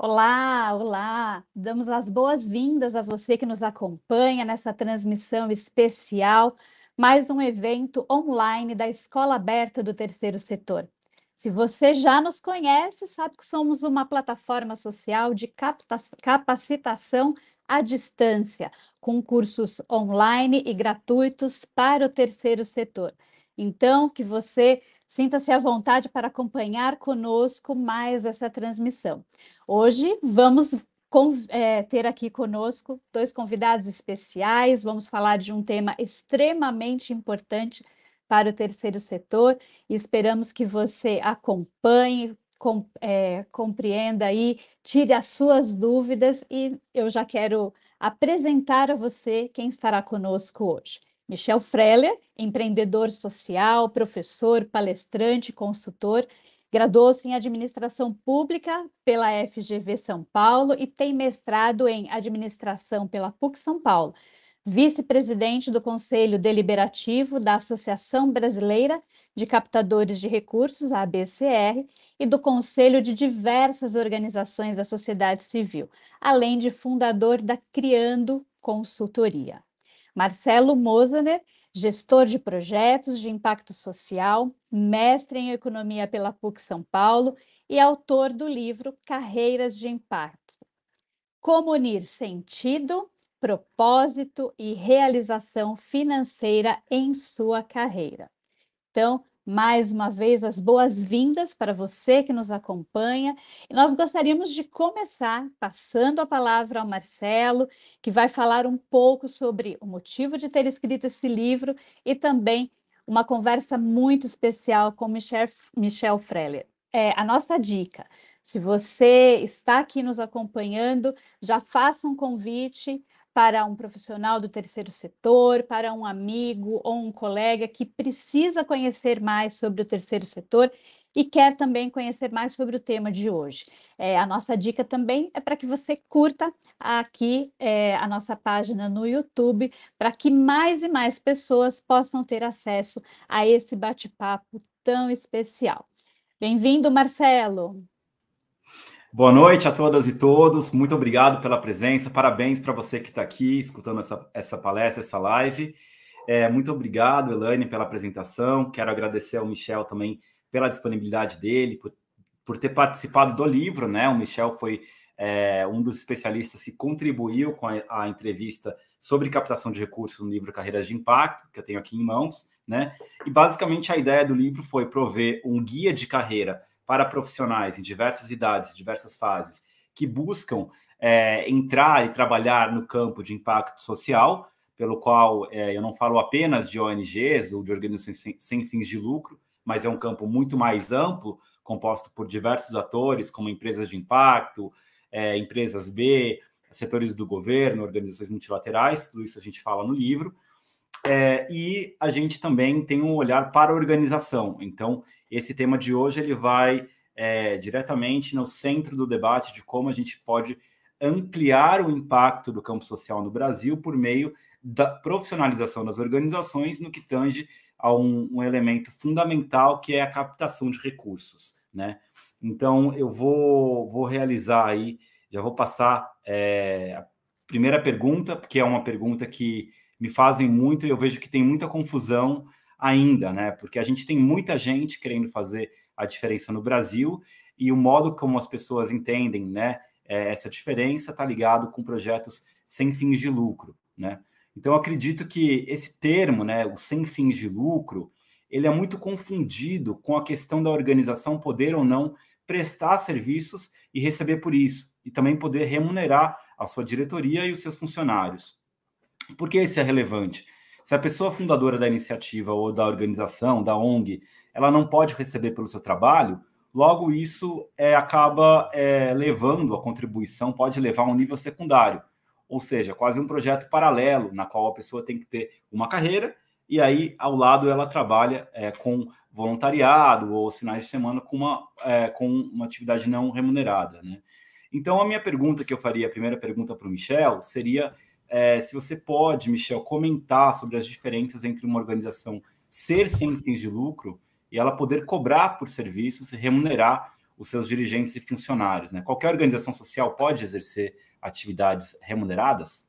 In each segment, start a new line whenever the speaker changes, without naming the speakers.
Olá, olá! Damos as boas-vindas a você que nos acompanha nessa transmissão especial, mais um evento online da Escola Aberta do Terceiro Setor. Se você já nos conhece, sabe que somos uma plataforma social de capacitação à distância, com cursos online e gratuitos para o terceiro setor. Então, que você Sinta-se à vontade para acompanhar conosco mais essa transmissão. Hoje vamos é, ter aqui conosco dois convidados especiais. Vamos falar de um tema extremamente importante para o terceiro setor e esperamos que você acompanhe, com, é, compreenda aí, tire as suas dúvidas e eu já quero apresentar a você quem estará conosco hoje. Michel Freller, empreendedor social, professor, palestrante, consultor, graduou-se em administração pública pela FGV São Paulo e tem mestrado em administração pela PUC São Paulo. Vice-presidente do Conselho Deliberativo da Associação Brasileira de Captadores de Recursos, a ABCR, e do Conselho de diversas organizações da sociedade civil, além de fundador da Criando Consultoria. Marcelo Mozaner, gestor de projetos de impacto social, mestre em economia pela PUC São Paulo e autor do livro Carreiras de Impacto. Como unir sentido, propósito e realização financeira em sua carreira. Então, mais uma vez as boas-vindas para você que nos acompanha. E nós gostaríamos de começar passando a palavra ao Marcelo, que vai falar um pouco sobre o motivo de ter escrito esse livro e também uma conversa muito especial com Michel, Michel Freller. É, a nossa dica: se você está aqui nos acompanhando, já faça um convite para um profissional do terceiro setor, para um amigo ou um colega que precisa conhecer mais sobre o terceiro setor e quer também conhecer mais sobre o tema de hoje. É, a nossa dica também é para que você curta aqui é, a nossa página no YouTube, para que mais e mais pessoas possam ter acesso a esse bate-papo tão especial. Bem-vindo, Marcelo!
Boa noite a todas e todos. Muito obrigado pela presença. Parabéns para você que está aqui escutando essa, essa palestra, essa live. É, muito obrigado, Elaine, pela apresentação. Quero agradecer ao Michel também pela disponibilidade dele, por, por ter participado do livro. Né? O Michel foi é, um dos especialistas que contribuiu com a, a, entrevista sobre captação de recursos no livro Carreiras de Impacto, que eu tenho aqui em mãos. Né? E basicamente a ideia do livro foi prover um guia de carreira para profissionais em diversas idades, diversas fases, que buscam é, entrar e trabalhar no campo de impacto social, pelo qual é, eu não falo apenas de ONGs ou de organizações sem, sem fins de lucro, mas é um campo muito mais amplo, composto por diversos atores, como empresas de impacto, é, empresas B, setores do governo, organizações multilaterais, tudo isso a gente fala no livro. É, e a gente também tem um olhar para a organização. Então, esse tema de hoje ele vai é, diretamente no centro do debate de como a gente pode ampliar o impacto do campo social no Brasil por meio da profissionalização das organizações no que tange a um, um elemento fundamental que é a captação de recursos, né? Então eu vou, vou realizar aí, já vou passar é, a primeira pergunta, porque é uma pergunta que me fazem muito e eu vejo que tem muita confusão ainda, né? Porque a gente tem muita gente querendo fazer a diferença no Brasil e o modo como as pessoas entendem, né? É, essa diferença está ligado com projetos sem fins de lucro, né? Então acredito que esse termo, né, o sem fins de lucro, ele é muito confundido com a questão da organização poder ou não prestar serviços e receber por isso, e também poder remunerar a sua diretoria e os seus funcionários. Por que isso é relevante? Se a pessoa fundadora da iniciativa ou da organização, da ONG, ela não pode receber pelo seu trabalho, logo isso é, acaba é, levando a contribuição, pode levar a um nível secundário, ou seja, quase um projeto paralelo, na qual a pessoa tem que ter uma carreira e aí ao lado ela trabalha é, com voluntariado ou os finais de semana com uma, é, com uma atividade não remunerada. Né? Então, a minha pergunta que eu faria, a primeira pergunta para o Michel, seria é, se você pode, Michel, comentar sobre as diferenças entre uma organização ser sem fins de lucro e ela poder cobrar por serviços e remunerar os seus dirigentes e funcionários. Né? Qualquer organização social pode exercer
atividades
remuneradas?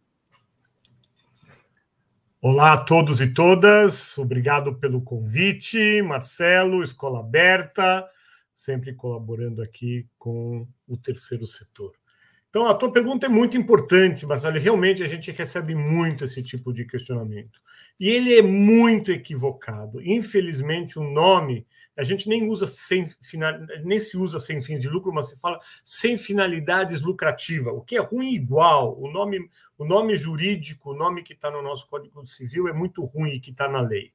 Olá a todos e todas, obrigado pelo convite, Marcelo, Escola Aberta, sempre colaborando aqui com o terceiro setor. Então, a tua pergunta é muito importante, Marcelo. Realmente, a gente recebe muito esse tipo de questionamento. E ele é muito equivocado. Infelizmente, o nome, a gente nem usa sem final, nem se usa sem fins de lucro, mas se fala sem finalidades lucrativas, o que é ruim igual. O nome, o nome jurídico, o nome que está no nosso Código Civil é muito ruim e que está na lei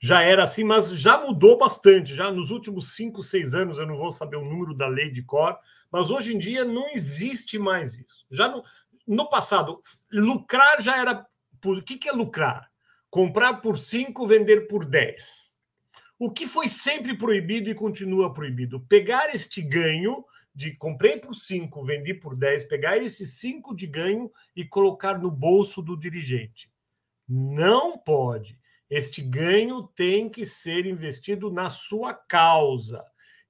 já era assim, mas já mudou bastante. Já nos últimos cinco, seis anos, eu não vou saber o número da lei de cor, mas hoje em dia não existe mais isso. Já no, no passado, lucrar já era. Por, o que, que é lucrar? Comprar por 5, vender por 10. O que foi sempre proibido e continua proibido? Pegar este ganho de comprei por 5, vendi por 10, pegar esse 5 de ganho e colocar no bolso do dirigente. Não pode. Este ganho tem que ser investido na sua causa.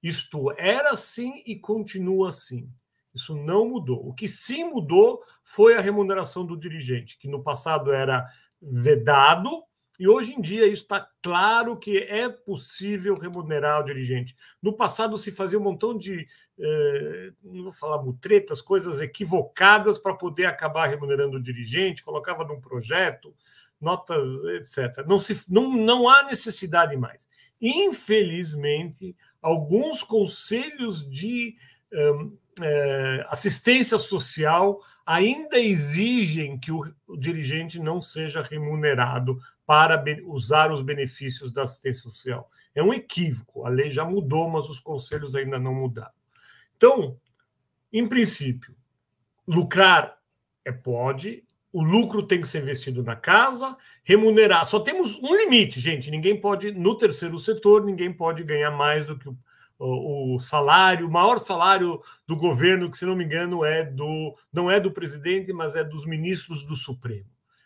Isto era assim e continua assim. Isso não mudou. O que sim mudou foi a remuneração do dirigente, que no passado era vedado, e hoje em dia está claro que é possível remunerar o dirigente. No passado se fazia um montão de, eh, não vou falar mutretas, coisas equivocadas para poder acabar remunerando o dirigente, colocava num projeto, notas, etc. Não, se, não, não há necessidade mais. Infelizmente, alguns conselhos de um, é, assistência social ainda exigem que o, o dirigente não seja remunerado para usar os benefícios da assistência social. É um equívoco. A lei já mudou, mas os conselhos ainda não mudaram. Então, em princípio, lucrar é pode, o lucro tem que ser investido na casa, remunerar. Só temos um limite, gente. Ninguém pode, no terceiro setor, ninguém pode ganhar mais do que o, o, salário, o maior salário do governo, que, se não me engano, é do não é do presidente, mas é dos ministros do Supremo.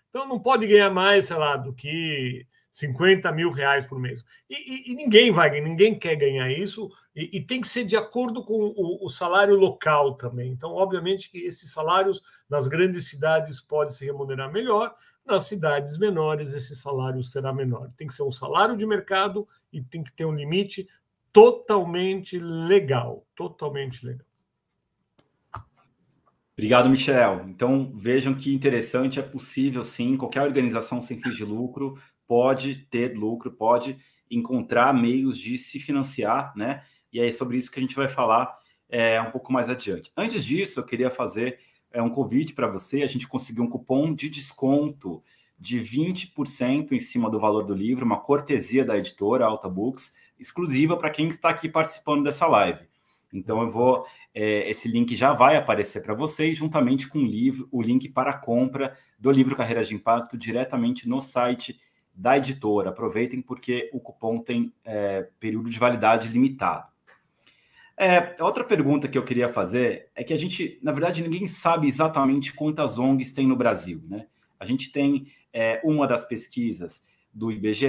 Então não pode ganhar mais, sei lá, do que 50 mil reais por mês. E, e, e ninguém vai, ninguém quer ganhar isso, e, e tem que ser de acordo com o, o, salário local também. Então, obviamente, que esses salários nas grandes cidades pode se remunerar melhor, nas cidades menores, esse salário será menor. Tem que ser um salário de mercado e tem que ter um limite totalmente legal. Totalmente legal.
Obrigado, Michel. Então, vejam que interessante, é possível sim, qualquer organização sem fins de lucro pode ter lucro, pode encontrar meios de se financiar, né? E é sobre isso que a gente vai falar é, um pouco mais adiante. Antes disso, eu queria fazer é, um convite para você. A gente conseguiu um cupom de desconto de 20% em cima do valor do livro, uma cortesia da editora Alta Books, exclusiva para quem está aqui participando dessa live. Então eu vou, é, esse link já vai aparecer para vocês, juntamente com o livro, o link para a compra do livro Carreiras de Impacto diretamente no site da editora. Aproveitem porque o cupom tem é, período de validade limitado. É, outra pergunta que eu queria fazer é que a gente, na verdade, ninguém sabe exatamente quantas ONGs tem no Brasil. Né? A gente tem é, uma das pesquisas do IBGE,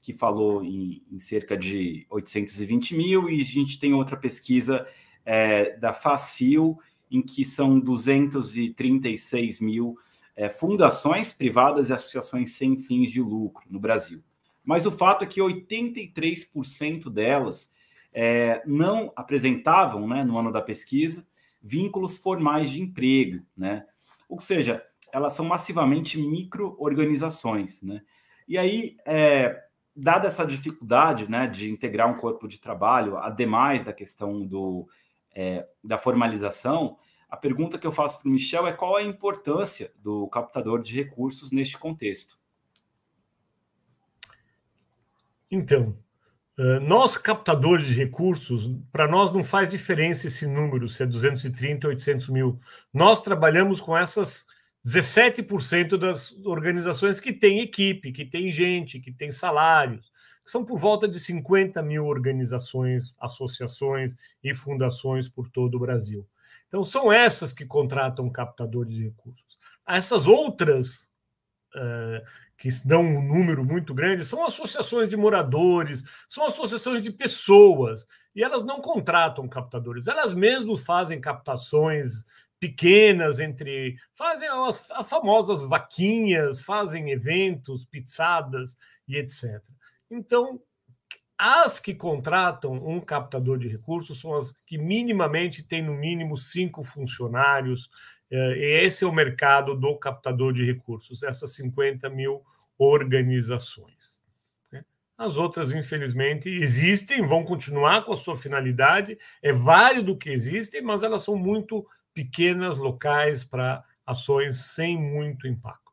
que falou em, em, cerca de 820 mil, e a gente tem outra pesquisa é, da Facil, em que são 236 mil é, fundações privadas e associações sem fins de lucro no Brasil. Mas o fato é que 83% delas é, não apresentavam, né, no ano da pesquisa, vínculos formais de emprego, né? Ou seja, elas são massivamente microorganizações, né? E aí, é, dada essa dificuldade, né, de integrar um corpo de trabalho, ademais da questão do, é, da formalização, a pergunta que eu faço para o Michel é qual é a importância do captador de recursos neste contexto?
Então, eh, nós captadores de recursos, para nós não faz diferença esse número, se é 230 ou 800 mil. Nós trabalhamos com essas 17% das organizações que têm equipe, que têm gente, que têm salários, que são por volta de 50 mil organizações, associações e fundações por todo o Brasil. Então, são essas que contratam captadores de recursos. Essas outras, uh, que dão um número muito grande, são associações de moradores, são associações de pessoas, e elas não contratam captadores, elas mesmas fazem captações pequenas entre fazem as, as famosas vaquinhas, fazem eventos, pizzadas e etc. Então, as que contratam um captador de recursos são as que minimamente têm no mínimo cinco funcionários. É, esse é o mercado do captador de recursos, essas 50 mil organizações. Né? As outras, infelizmente, existem, vão continuar com a sua finalidade, é válido que existem, mas elas são muito pequenas, locais, para ações sem muito impacto.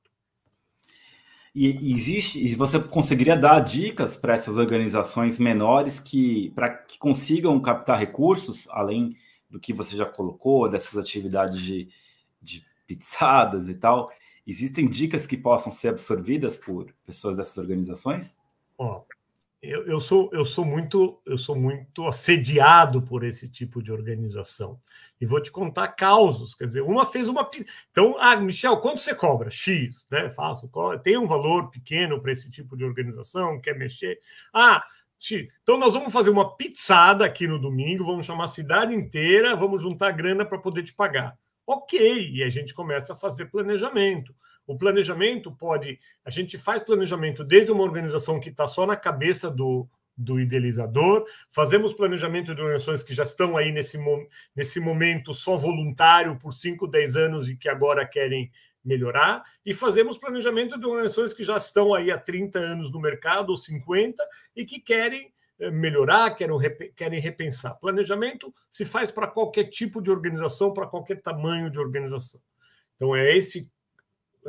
E existe, e você conseguiria dar dicas para essas organizações menores que para que consigam captar recursos, além do que você já colocou, dessas atividades de, de pizzadas e tal. Existem dicas que possam ser absorvidas por pessoas dessas organizações?
Bom, eu, eu, sou, eu sou muito eu sou muito assediado por esse tipo de organização. E vou te contar causos. Quer dizer, uma fez uma. Então, ah, Michel, quanto você cobra? X, né? Faço, tem um valor pequeno para esse tipo de organização, quer mexer. Ah, X. Então nós vamos fazer uma pizzada aqui no domingo, vamos chamar a cidade inteira, vamos juntar grana para poder te pagar. Ok, e a gente começa a fazer planejamento. O planejamento pode. A gente faz planejamento desde uma organização que está só na cabeça do, do idealizador, fazemos planejamento de organizações que já estão aí nesse, nesse momento só voluntário por 5, 10 anos e que agora querem melhorar, e fazemos planejamento de organizações que já estão aí há 30 anos no mercado, ou 50, e que querem eh, melhorar, querem repensar. Planejamento se faz para qualquer tipo de organização, para qualquer tamanho de organização. Então, é esse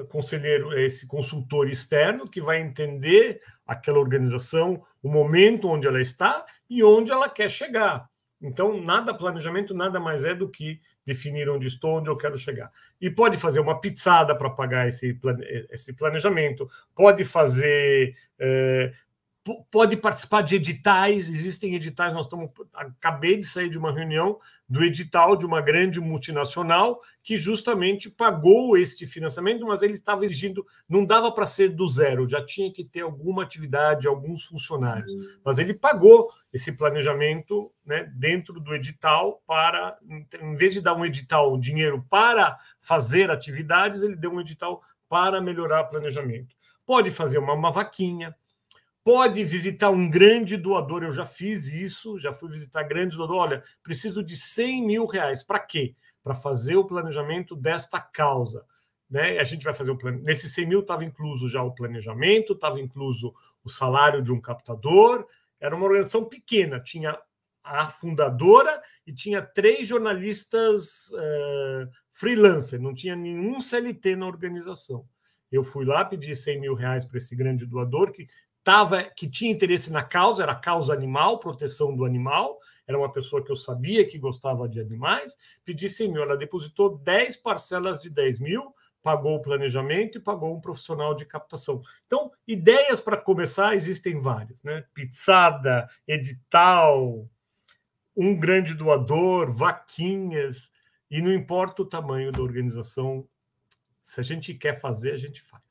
conselheiro, é esse consultor externo que vai entender aquela organização, o momento onde ela está e onde ela quer chegar. Então, nada planejamento nada mais é do que definir onde estou, onde eu quero chegar. E pode fazer uma pizzada para pagar esse, plane, esse planejamento, pode fazer eh, pode participar de editais, existem editais, nós estamos acabei de sair de uma reunião do edital de uma grande multinacional que justamente pagou este financiamento, mas ele estava exigindo, não dava para ser do zero, já tinha que ter alguma atividade, alguns funcionários, uhum. mas ele pagou esse planejamento né, dentro do edital para, em vez de dar um edital dinheiro para fazer atividades, ele deu um edital para melhorar o planejamento. Pode fazer uma, uma vaquinha, pode visitar um grande doador. Eu já fiz isso, já fui visitar grande doador. Olha, preciso de 100 mil reais. Para quê? Para fazer o planejamento desta causa. Né? A gente vai fazer o plano. Nesses 100 mil estava incluso já o planejamento, estava incluso o salário de um captador. Era uma organização pequena, tinha a fundadora e tinha três jornalistas uh, freelancer, não tinha nenhum CLT na organização. Eu fui lá pedi 100 mil reais para esse grande doador, que tava, que tinha interesse na causa, era causa animal, proteção do animal, era uma pessoa que eu sabia que gostava de animais, pedi 100 mil, ela depositou 10 parcelas de 10 mil, pagou o planejamento e pagou um profissional de captação. Então, ideias para começar existem várias, né? Pizzada, edital, um grande doador, vaquinhas, e não importa o tamanho da organização, se a gente quer fazer, a gente faz.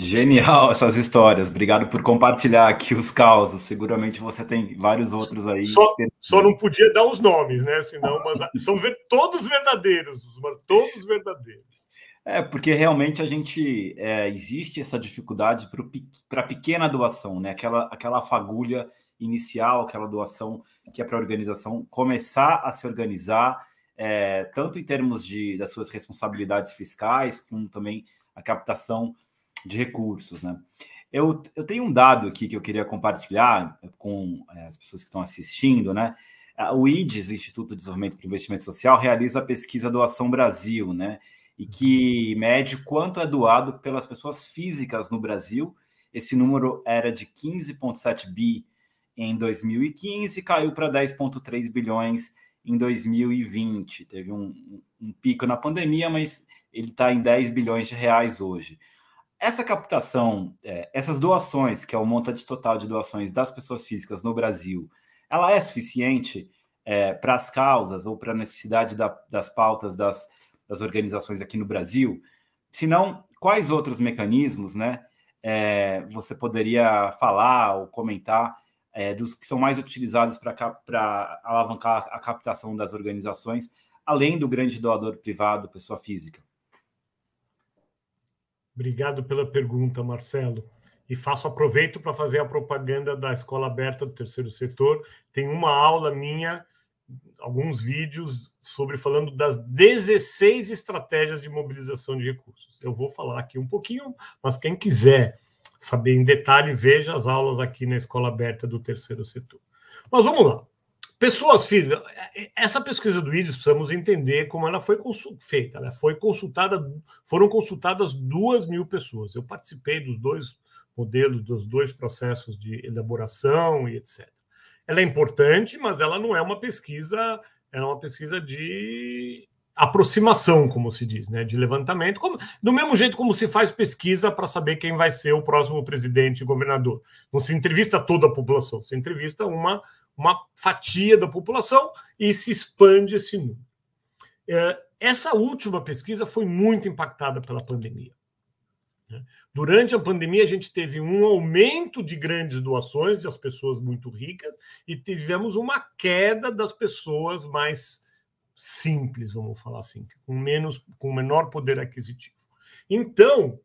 Genial essas histórias. Obrigado por compartilhar aqui os causos. Seguramente você tem vários outros aí. Só, só não
podia dar os nomes, né? Senão, mas são ver, todos verdadeiros, todos verdadeiros.
É, porque realmente a gente é, existe essa dificuldade para a pequena doação, né? Aquela, aquela fagulha inicial, aquela doação que é para a organização começar a se organizar, é, tanto em termos de, das suas responsabilidades fiscais, como também a captação de recursos, né? Eu, eu tenho um dado aqui que eu queria compartilhar com eh, as pessoas que estão assistindo, né? O IDES, o Instituto de Desenvolvimento para Investimento Social, realiza a pesquisa Doação Brasil, né? E que mede quanto é doado pelas pessoas físicas no Brasil. Esse número era de 15,7 bi em 2015, caiu para 10,3 bilhões em 2020. Teve um, um pico na pandemia, mas ele está em 10 bilhões de reais hoje. Essa captação, é, essas doações, que é o montante total de doações das pessoas físicas no Brasil, ela é suficiente é, para as causas ou para a necessidade da, das pautas das, das, organizações aqui no Brasil? Se não, quais outros mecanismos né, é, você poderia falar ou comentar é, dos que são mais utilizados para alavancar a captação das organizações, além do grande doador privado, pessoa física?
Obrigado pela pergunta, Marcelo. E faço aproveito para fazer a propaganda da Escola Aberta do Terceiro Setor. Tem uma aula minha, alguns vídeos sobre falando das 16 estratégias de mobilização de recursos. Eu vou falar aqui um pouquinho, mas quem quiser saber em detalhe, veja as aulas aqui na Escola Aberta do Terceiro Setor. Mas vamos lá. Pessoas físicas. É, é, essa pesquisa do IDES, precisamos entender como ela foi feita. Ela foi consultada, foram consultadas duas mil pessoas. Eu participei dos dois modelos, dos dois processos de elaboração e etc. Ela é importante, mas ela não é uma pesquisa, ela é uma pesquisa de aproximação, como se diz, né? de levantamento, como, do mesmo jeito como se faz pesquisa para saber quem vai ser o próximo presidente e governador. Não se entrevista toda a população, se entrevista uma uma fatia da população e se expande esse número. É, essa última pesquisa foi muito impactada pela pandemia. Né? Durante a pandemia, a gente teve um aumento de grandes doações das pessoas muito ricas e tivemos uma queda das pessoas mais simples, vamos falar assim, com menos, com menor poder aquisitivo. Então,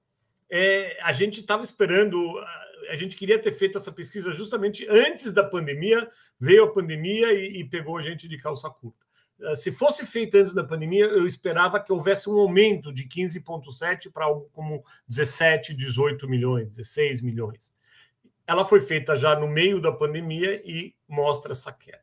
é, a gente estava esperando ah, a gente queria ter feito essa pesquisa justamente antes da pandemia, veio a pandemia e, e pegou a gente de calça curta. Eh, se fosse feita antes da pandemia, eu esperava que houvesse um aumento de 15,7 para algo como 17, 18 milhões, 16 milhões. Ela foi feita já no meio da pandemia e mostra essa queda.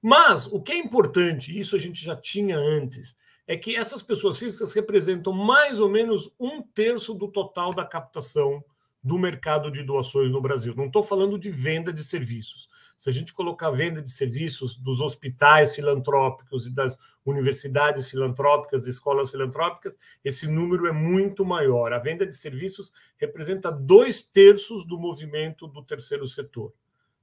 Mas o que é importante, isso a gente já tinha antes, é que essas pessoas físicas representam mais ou menos um terço do total da captação do mercado de doações no Brasil. Não estou falando de venda de serviços. Se a gente colocar a venda de serviços dos hospitais filantrópicos e das universidades filantrópicas, escolas filantrópicas, esse número é muito maior. A venda de serviços representa dois terços do movimento do terceiro setor.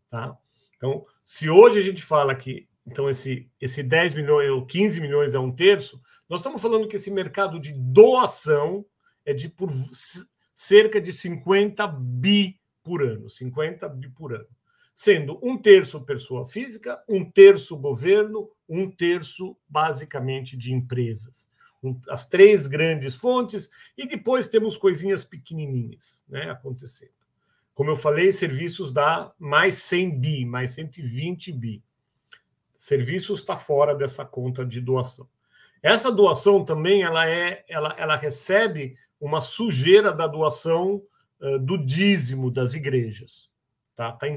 Tá? Então, se hoje a gente fala que então esse, esse 10 milhões ou 15 milhões é um terço, nós estamos falando que esse mercado de doação é de por cerca de 50 bi por ano, 50 bi por ano, sendo um terço pessoa física, um terço governo, um terço basicamente de empresas. Um, as três grandes fontes, e depois temos coisinhas pequenininhas né, acontecendo. Como eu falei, serviços dá mais 100 bi, mais 120 bi. Serviços está fora dessa conta de doação. Essa doação também ela é, ela, ela recebe uma sujeira da doação uh, do dízimo das igrejas. Tá? Tá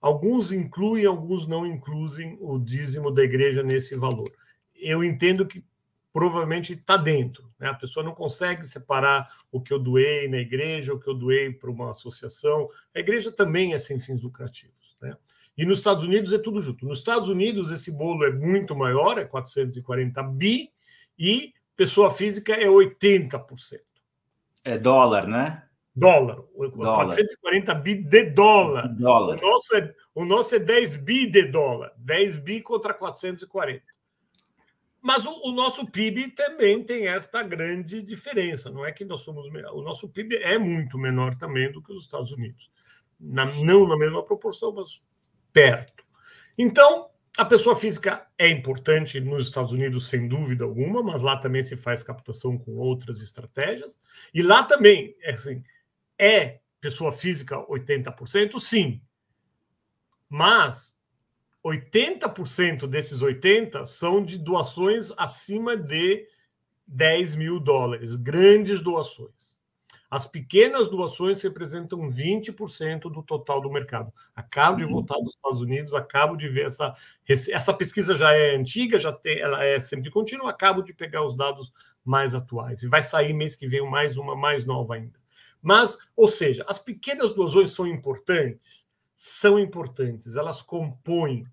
Alguns incluem, alguns não incluem o dízimo da igreja nesse valor. Eu entendo que provavelmente está dentro. Né? A pessoa não consegue separar o que eu doei na igreja, o que eu doei para uma associação. A igreja também é sem fins lucrativos. Né? E nos Estados Unidos é tudo junto. Nos Estados Unidos, esse bolo é muito maior, é 440 bi, e pessoa física é 80%. É dólar, né? Dólar. dólar. 440 bi de dólar. dólar. O, nosso é, o nosso é 10 bi de dólar. 10 bi contra 440. Mas o, o, nosso PIB também tem esta grande diferença. Não é que nós somos. O nosso PIB é muito menor também do que os Estados Unidos. Na, não na mesma proporção, mas perto. Então, a pessoa física é importante nos Estados Unidos, sem dúvida alguma, mas lá também se faz captação com outras estratégias. E lá também, é assim, é pessoa física 80%? Sim. Mas 80% desses 80% são de doações acima de 10 mil dólares, grandes doações. As pequenas doações representam 20% do total do mercado. Acabo de uhum. voltar dos Estados Unidos, acabo de ver essa essa pesquisa já é antiga, já tem, ela é sempre contínua, acabo de pegar os dados mais atuais e vai sair mês que vem mais uma mais nova ainda. Mas, ou seja, as pequenas doações são importantes, são importantes, elas compõem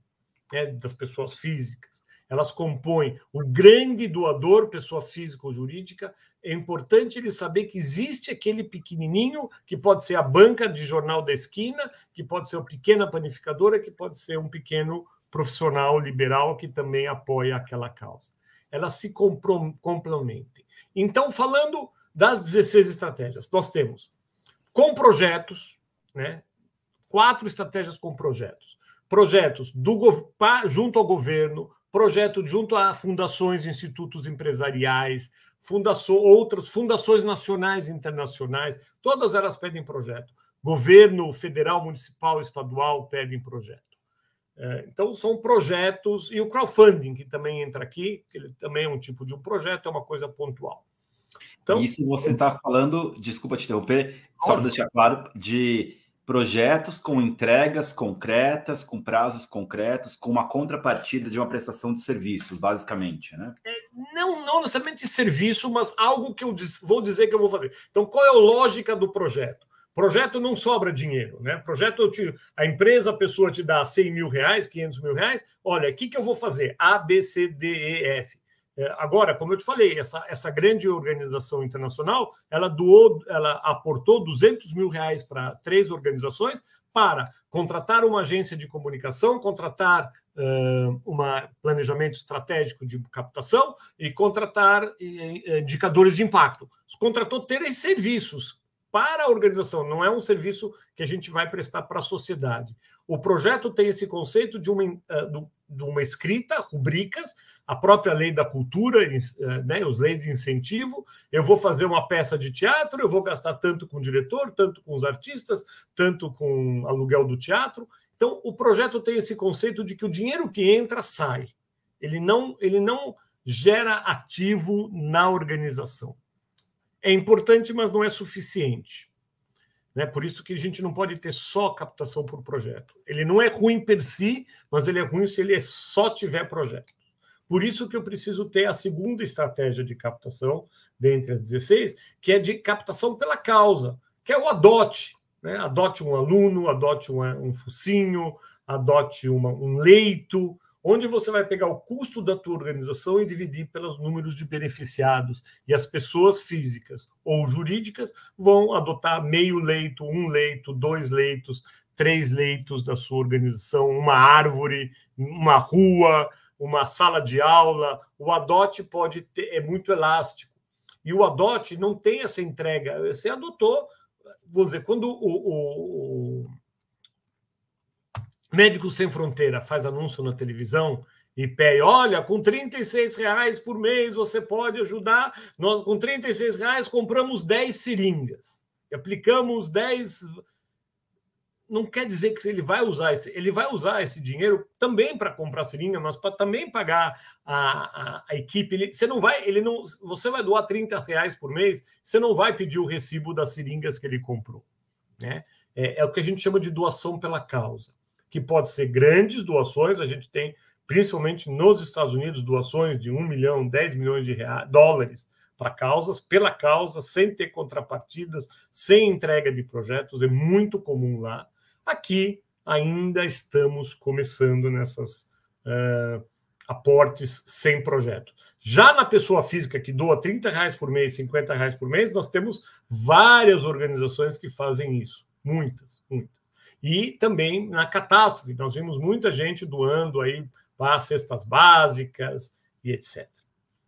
né, das pessoas físicas elas compõem o grande doador, pessoa física ou jurídica, é importante ele saber que existe aquele pequenininho, que pode ser a banca de jornal da esquina, que pode ser uma pequena panificadora, que pode ser um pequeno profissional liberal que também apoia aquela causa. Elas se complementem. Então, falando das 16 estratégias, nós temos com projetos, né? quatro estratégias com projetos. Projetos do, junto ao governo, projeto junto a fundações, institutos empresariais, fundaço, outras fundações nacionais e internacionais, todas elas pedem projeto. Governo federal, municipal, estadual pedem projeto. É, então, são projetos e o crowdfunding, que também entra aqui, que ele também é um tipo de um projeto, é uma coisa pontual.
Então, Isso você está falando, desculpa te interromper, só para deixar claro, de projetos com entregas concretas, com prazos concretos, com uma contrapartida de uma prestação de serviços, basicamente, né? É,
não, não necessariamente serviço, mas algo que eu vou dizer que eu vou fazer. Então, qual é a lógica do projeto? Projeto não sobra dinheiro, né? Projeto, te, a empresa, a pessoa te dá 100 mil reais, 500 mil reais. Olha, o que, que eu vou fazer? A, B, C, D, E, F. É, agora, como eu te falei, essa, essa grande organização internacional, ela doou, ela aportou 200 mil reais para três organizações para contratar uma agência de comunicação, contratar uh, um planejamento estratégico de captação e contratar indicadores de impacto. Contratou três serviços para a organização, não é um serviço que a gente vai prestar para a sociedade. O projeto tem esse conceito de uma, de uma escrita, rubricas, a própria lei da cultura, eh, né, os leis de incentivo. Eu vou fazer uma peça de teatro, eu vou gastar tanto com o diretor, tanto com os artistas, tanto com aluguel do teatro. Então, o projeto tem esse conceito de que o dinheiro que entra sai. Ele não, ele não gera ativo na organização. É importante, mas não é suficiente. Né? Por isso que a gente não pode ter só captação por projeto. Ele não é ruim per si, mas ele é ruim se ele é só tiver projeto. Por isso que eu preciso ter a segunda estratégia de captação, dentre as 16, que é de captação pela causa, que é o adote. Né? Adote um aluno, adote um focinho, adote uma, um leito, onde você vai pegar o custo da tua organização e dividir pelos números de beneficiados. E as pessoas físicas ou jurídicas vão adotar meio leito, um leito, dois leitos, três leitos da sua organização, uma árvore, uma rua, uma sala de aula, o adote pode ter, é muito elástico. E o adote não tem essa entrega. Você adotou, vou dizer, quando o, o, o Sem Fronteira faz anúncio na televisão e pede, olha, com 36 reais por mês você pode ajudar, nós com 36 reais compramos 10 seringas, aplicamos 10 não quer dizer que ele vai usar esse, ele vai usar esse dinheiro também para comprar seringa, mas para também pagar a, a, a, equipe. Ele, você não vai, ele não, você vai doar 30 reais por mês, você não vai pedir o recibo das seringas que ele comprou. Né? É, é o que a gente chama de doação pela causa, que pode ser grandes doações, a gente tem, principalmente nos Estados Unidos, doações de 1 milhão, 10 milhões de reais, dólares para causas, pela causa, sem ter contrapartidas, sem entrega de projetos, é muito comum lá. Aqui ainda estamos começando nessas uh, aportes sem projeto. Já na pessoa física que doa 30 reais por mês, 50 reais por mês, nós temos várias organizações que fazem isso. Muitas, muitas. E também na catástrofe, nós vimos muita gente doando aí para cestas básicas e etc.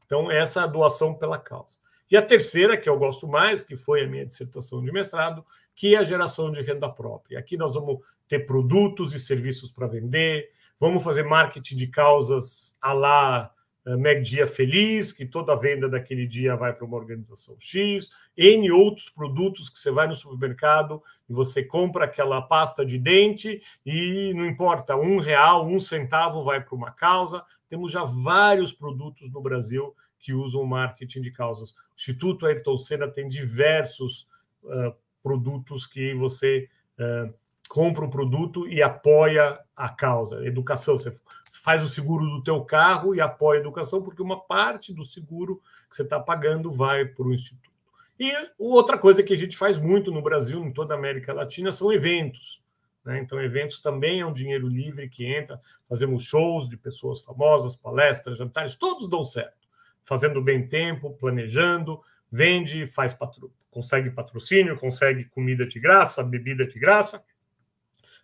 Então, essa é a doação pela causa. E a terceira, que eu gosto mais, que foi a minha dissertação de mestrado, que é a geração de renda própria. Aqui nós vamos ter produtos e serviços para vender, vamos fazer marketing de causas a lá eh, Meg Dia Feliz, que toda venda daquele dia vai para uma organização X, N outros produtos que você vai no supermercado e você compra aquela pasta de dente e não importa, um real, um centavo vai para uma causa. Temos já vários produtos no Brasil que usam marketing de causas. O Instituto Ayrton Senna tem diversos uh, produtos que você é, compra o produto e apoia a causa. Educação, você faz o seguro do teu carro e apoia a educação, porque uma parte do seguro que você está pagando vai para o instituto. E outra coisa que a gente faz muito no Brasil, em toda a América Latina, são eventos. Né? Então, eventos também é um dinheiro livre que entra. Fazemos shows de pessoas famosas, palestras, jantares, todos dão certo. Fazendo bem tempo, planejando, vende, e faz patrulha consegue patrocínio, consegue comida de graça, bebida de graça,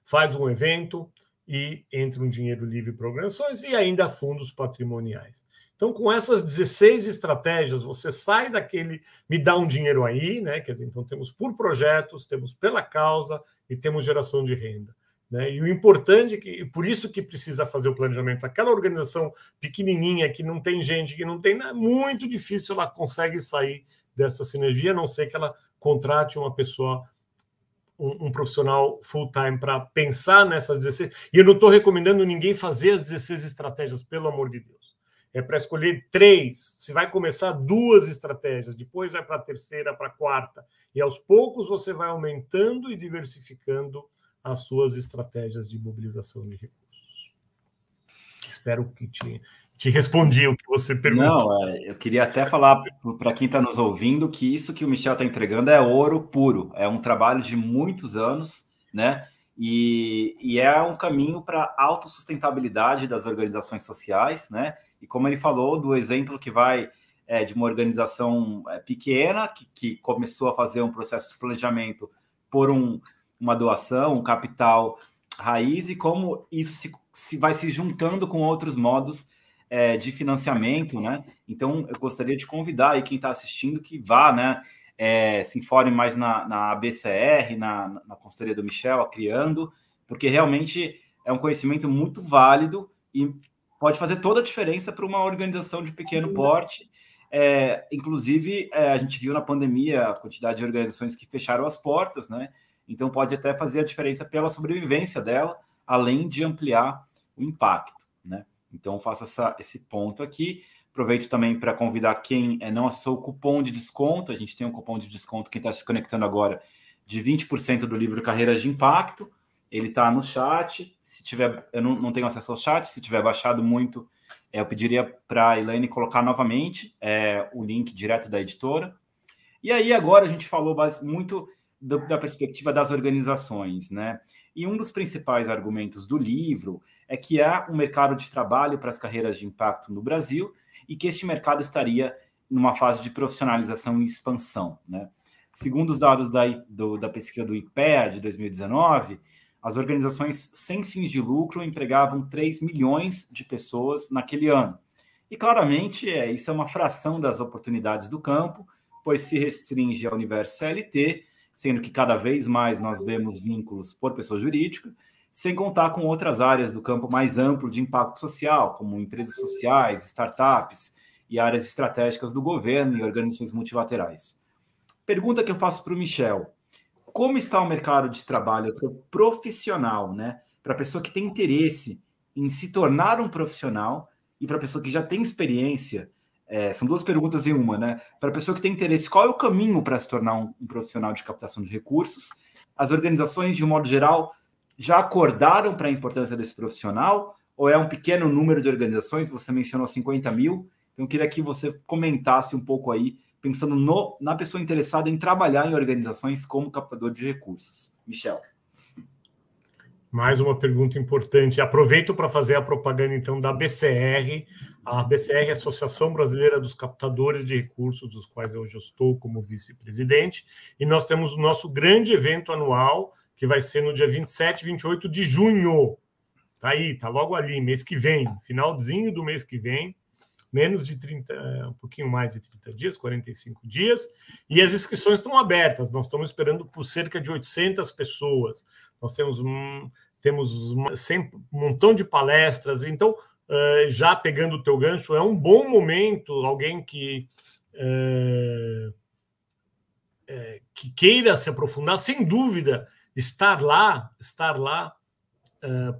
faz um evento e entra um dinheiro livre para organizações e ainda fundos patrimoniais. Então, com essas 16 estratégias, você sai daquele me dá um dinheiro aí, né? Quer dizer, então temos por projetos, temos pela causa e temos geração de renda. Né? E o importante é que, por isso que precisa fazer o planejamento. Aquela organização pequenininha que não tem gente, que não tem, é muito difícil ela consegue sair dessa sinergia, a não ser que ela contrate uma pessoa um, um, profissional full-time para pensar nessas 16. E eu não estou recomendando ninguém fazer as 16 estratégias, pelo amor de Deus. É para escolher três. Você vai começar duas estratégias, depois vai para a terceira, para a quarta. E aos poucos você vai aumentando e diversificando as suas estratégias de mobilização de recursos. Espero que te te respondi o que você perguntou. Não,
é, eu queria até falar para quem está nos ouvindo que isso que o Michel está entregando é ouro puro, é um trabalho de muitos anos, né? E, e é um caminho para a autossustentabilidade das organizações sociais, né? E como ele falou, do exemplo que vai é, de uma organização é, pequena que, que, começou a fazer um processo de planejamento por um, uma doação, um capital raiz, e como isso se, se vai se juntando com outros modos é, de financiamento, né? Então, eu gostaria de convidar aí quem está assistindo que vá, né? É, se informe mais na, na ABCR, na, na consultoria do Michel, a Criando, porque realmente é um conhecimento muito válido e pode fazer toda a diferença para uma organização de pequeno porte. É, inclusive, é, a gente viu na pandemia a quantidade de organizações que fecharam as portas, né? Então, pode até fazer a diferença pela sobrevivência dela, além de ampliar o impacto. Então faça essa, esse ponto aqui. Aproveito também para convidar quem é não acessou o cupom de desconto. A gente tem um cupom de desconto, quem está se conectando agora, de 20% do livro Carreiras de Impacto. Ele está no chat. Se tiver, eu não, não, tenho acesso ao chat, se tiver baixado muito, é, eu pediria para a Elaine colocar novamente é, o link direto da editora. E aí, agora a gente falou muito do, da perspectiva das organizações, né? E um dos principais argumentos do livro é que há um mercado de trabalho para as carreiras de impacto no Brasil e que este mercado estaria numa fase de profissionalização e expansão. Né? Segundo os dados da, do, da pesquisa do IPEA de 2019, as organizações sem fins de lucro empregavam 3 milhões de pessoas naquele ano. E claramente, é, isso é uma fração das oportunidades do campo, pois se restringe ao universo CLT sendo que cada vez mais nós vemos vínculos por pessoa jurídica, sem contar com outras áreas do campo mais amplo de impacto social, como empresas sociais, startups e áreas estratégicas do governo e organizações multilaterais. Pergunta que eu faço para o Michel: como está o mercado de trabalho para o profissional, né? Para a pessoa que tem interesse em se tornar um profissional e para a pessoa que já tem experiência é, são duas perguntas em uma, né? Para a pessoa que tem interesse, qual é o caminho para se tornar um, um, profissional de captação de recursos? As organizações, de um modo geral, já acordaram para a importância desse profissional? Ou é um pequeno número de organizações? Você mencionou 50 mil. Então, eu queria que você comentasse um pouco aí, pensando no, na pessoa interessada em trabalhar em organizações como captador de recursos.
Michel. Mais uma pergunta importante. Aproveito para fazer a propaganda, então, da BCR. A BCR é a Associação Brasileira dos Captadores de Recursos, dos quais hoje já estou como vice-presidente. E nós temos o nosso grande evento anual, que vai ser no dia 27 e 28 de junho. Tá aí, tá logo ali, mês que vem, finalzinho do mês que vem menos de 30, eh, um pouquinho mais de 30 dias, 45 dias, e as inscrições estão abertas. Nós estamos esperando por cerca de 800 pessoas. Nós temos um, temos uma, um montão de palestras. Então, uh, já pegando o teu gancho, é um bom momento alguém que uh, que queira se aprofundar, sem dúvida, estar lá, estar lá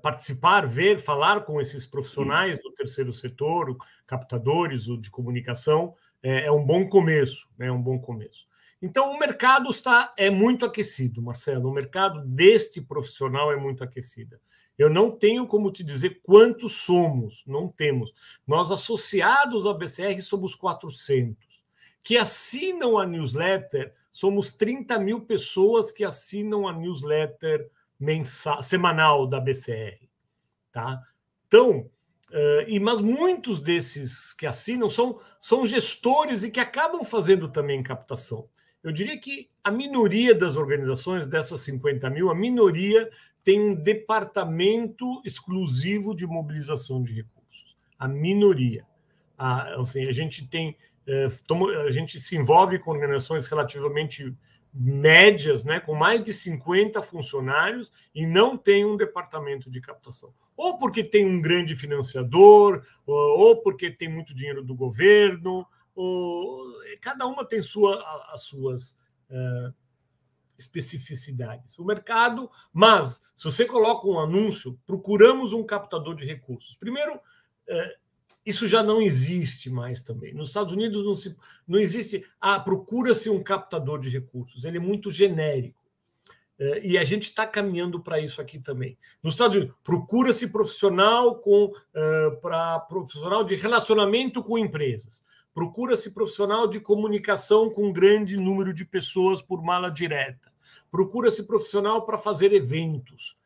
participar, ver, falar com esses profissionais do terceiro setor, captadores ou de comunicação, é, é um bom começo, né? É um bom começo. Então, o mercado está é muito aquecido, Marcelo. O mercado deste profissional é muito aquecido. Eu não tenho como te dizer quantos somos, não temos. Nós, associados à BCR, somos 400. Que assinam a newsletter, somos 30 mil pessoas que assinam a newsletter mensal, semanal da BCR, tá? Então, uh, e mas muitos desses que assinam são, são gestores e que acabam fazendo também captação. Eu diria que a minoria das organizações dessas 50 mil, a minoria tem um departamento exclusivo de mobilização de recursos. A minoria. A, ah, assim, a gente tem, eh, a gente se envolve com organizações relativamente médias, né, com mais de 50 funcionários e não tem um departamento de captação. Ou porque tem um grande financiador, ou porque tem muito dinheiro do governo, ou cada uma tem sua, as suas uh, especificidades. O mercado, mas se você coloca um anúncio, procuramos um captador de recursos. Primeiro, uh, isso já não existe mais também. Nos Estados Unidos não, se, não existe. Ah, procura-se um captador de recursos. Ele é muito genérico. É, e a gente está caminhando para isso aqui também. Nos Estados Unidos, procura-se profissional com é, para profissional de relacionamento com empresas. Procura-se profissional de comunicação com um grande número de pessoas por mala direta. Procura-se profissional para fazer eventos.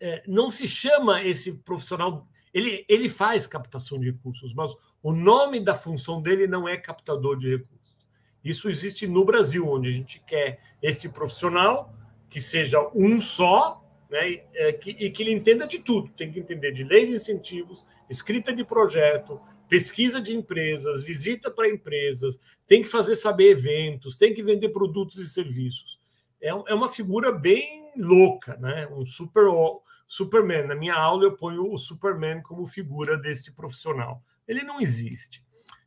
É, não se chama esse profissional ele, ele faz captação de recursos, mas o nome da função dele não é captador de recursos. Isso existe no Brasil, onde a gente quer este profissional que seja um só né, e, é, que, e que ele entenda de tudo. Tem que entender de leis de incentivos, escrita de projeto, pesquisa de empresas, visita para empresas, tem que fazer saber eventos, tem que vender produtos e serviços. É, é uma figura bem louca, né? um super Superman. Na minha aula, eu ponho o Superman como figura deste profissional. Ele não existe.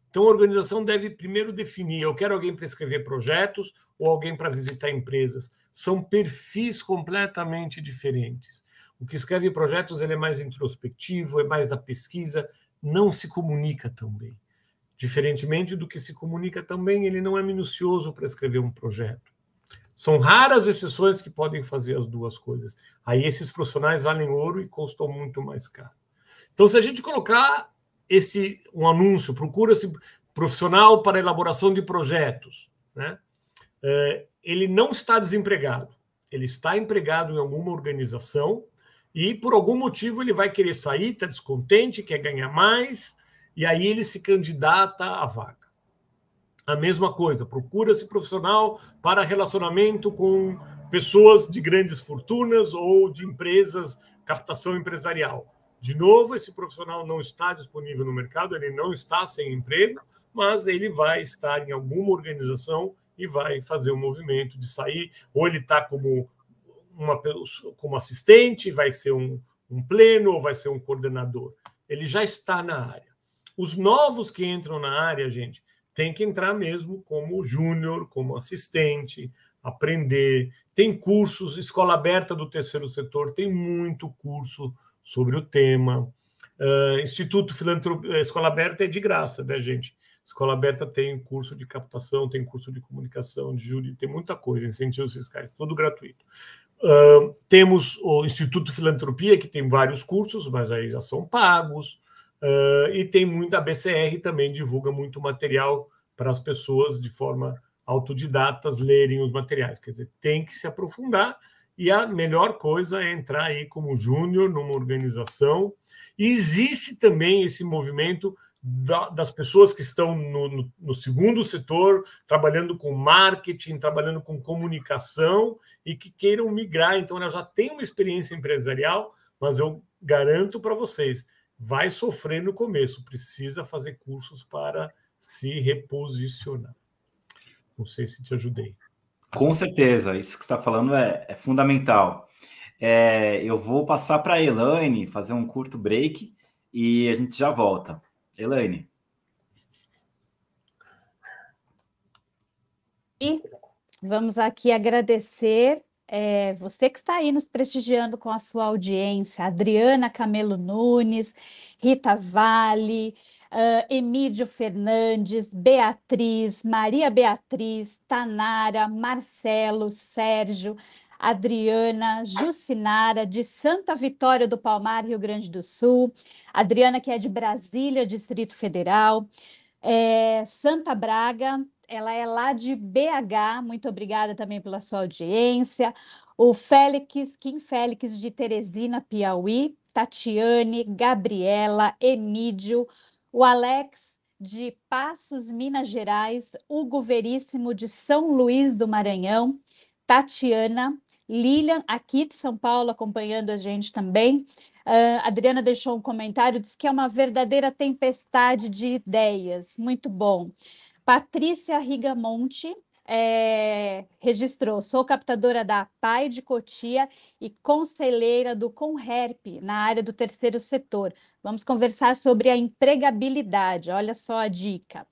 Então, a organização deve primeiro definir: eu quero alguém para escrever projetos ou alguém para visitar empresas. São perfis completamente diferentes. O que escreve projetos ele é mais introspectivo, é mais da pesquisa, não se comunica tão bem. Diferentemente do que se comunica também, ele não é minucioso para escrever um projeto. São raras exceções que podem fazer as duas coisas. Aí esses profissionais valem ouro e custam muito mais caro. Então, se a gente colocar esse um anúncio, procura-se profissional para elaboração de projetos, né? É, ele não está desempregado, ele está empregado em alguma organização e por algum motivo ele vai querer sair, está descontente, quer ganhar mais, e aí ele se candidata à vaga a mesma coisa. Procura-se profissional para relacionamento com pessoas de grandes fortunas ou de empresas, captação empresarial. De novo, esse profissional não está disponível no mercado, ele não está sem emprego, mas ele vai estar em alguma organização e vai fazer o um movimento de sair, ou ele está como, uma, como assistente, vai ser um, um pleno, ou vai ser um coordenador. Ele já está na área. Os novos que entram na área, gente, tem que entrar mesmo como júnior, como assistente, aprender. Tem cursos, escola aberta do terceiro setor, tem muito curso sobre o tema. Uh, Instituto Filantropia, eh, Escola Aberta é de graça, né, gente? Escola Aberta tem curso de captação, tem curso de comunicação, de júri, tem muita coisa, incentivos fiscais, tudo gratuito. Uh, temos o Instituto Filantropia, que tem vários cursos, mas aí já são pagos. Uh, e tem muita a BCR também divulga muito material para as pessoas de forma autodidatas lerem os materiais. Quer dizer, tem que se aprofundar e a melhor coisa é entrar aí como júnior numa organização. E existe também esse movimento da, das pessoas que estão no, no, no, segundo setor, trabalhando com marketing, trabalhando com comunicação e que queiram migrar. Então, ela já tem uma experiência empresarial, mas eu garanto para vocês, vai sofrer no começo, precisa fazer cursos para se reposicionar. Não sei se te ajudei.
Com certeza, isso que você está falando é, é fundamental. É, eu vou passar para a Elaine fazer um curto break e a gente já volta. Elaine.
E vamos aqui agradecer é, você que está aí nos prestigiando com a sua audiência, Adriana Camelo Nunes, Rita Vale, uh, ah, Emídio Fernandes, Beatriz, Maria Beatriz, Tanara, Marcelo, Sérgio, Adriana Jucinara, de Santa Vitória do Palmar, Rio Grande do Sul, Adriana, que é de Brasília, Distrito Federal, é, Santa Braga, ela é lá de BH, muito obrigada também pela sua audiência, o Félix, Kim Félix, de Teresina, Piauí, Tatiane, Gabriela, Emídio, o Alex de Passos, Minas Gerais, Hugo Veríssimo de São Luís do Maranhão, Tatiana, Lilian, aqui de São Paulo, acompanhando a gente também. Uh, Adriana deixou um comentário, diz que é uma verdadeira tempestade de ideias. Muito bom. Patrícia Rigamonte, é, registrou: sou captadora da Pai de Cotia e conselheira do CONRERP na área do terceiro setor. Vamos conversar sobre a empregabilidade. Olha só a dica.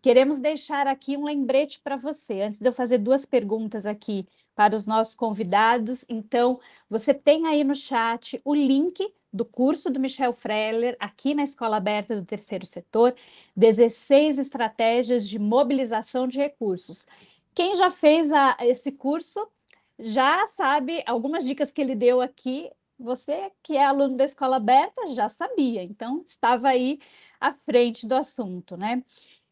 Queremos deixar aqui um lembrete para você. Antes de eu fazer duas perguntas aqui para os nossos convidados, então você tem aí no chat o link do curso do Michel Freller aqui na Escola Aberta do Terceiro Setor, 16 estratégias de mobilização de recursos. Quem já fez a, esse curso já sabe algumas dicas que ele deu aqui. Você que é aluno da escola aberta já sabia, então estava aí à frente do assunto, né?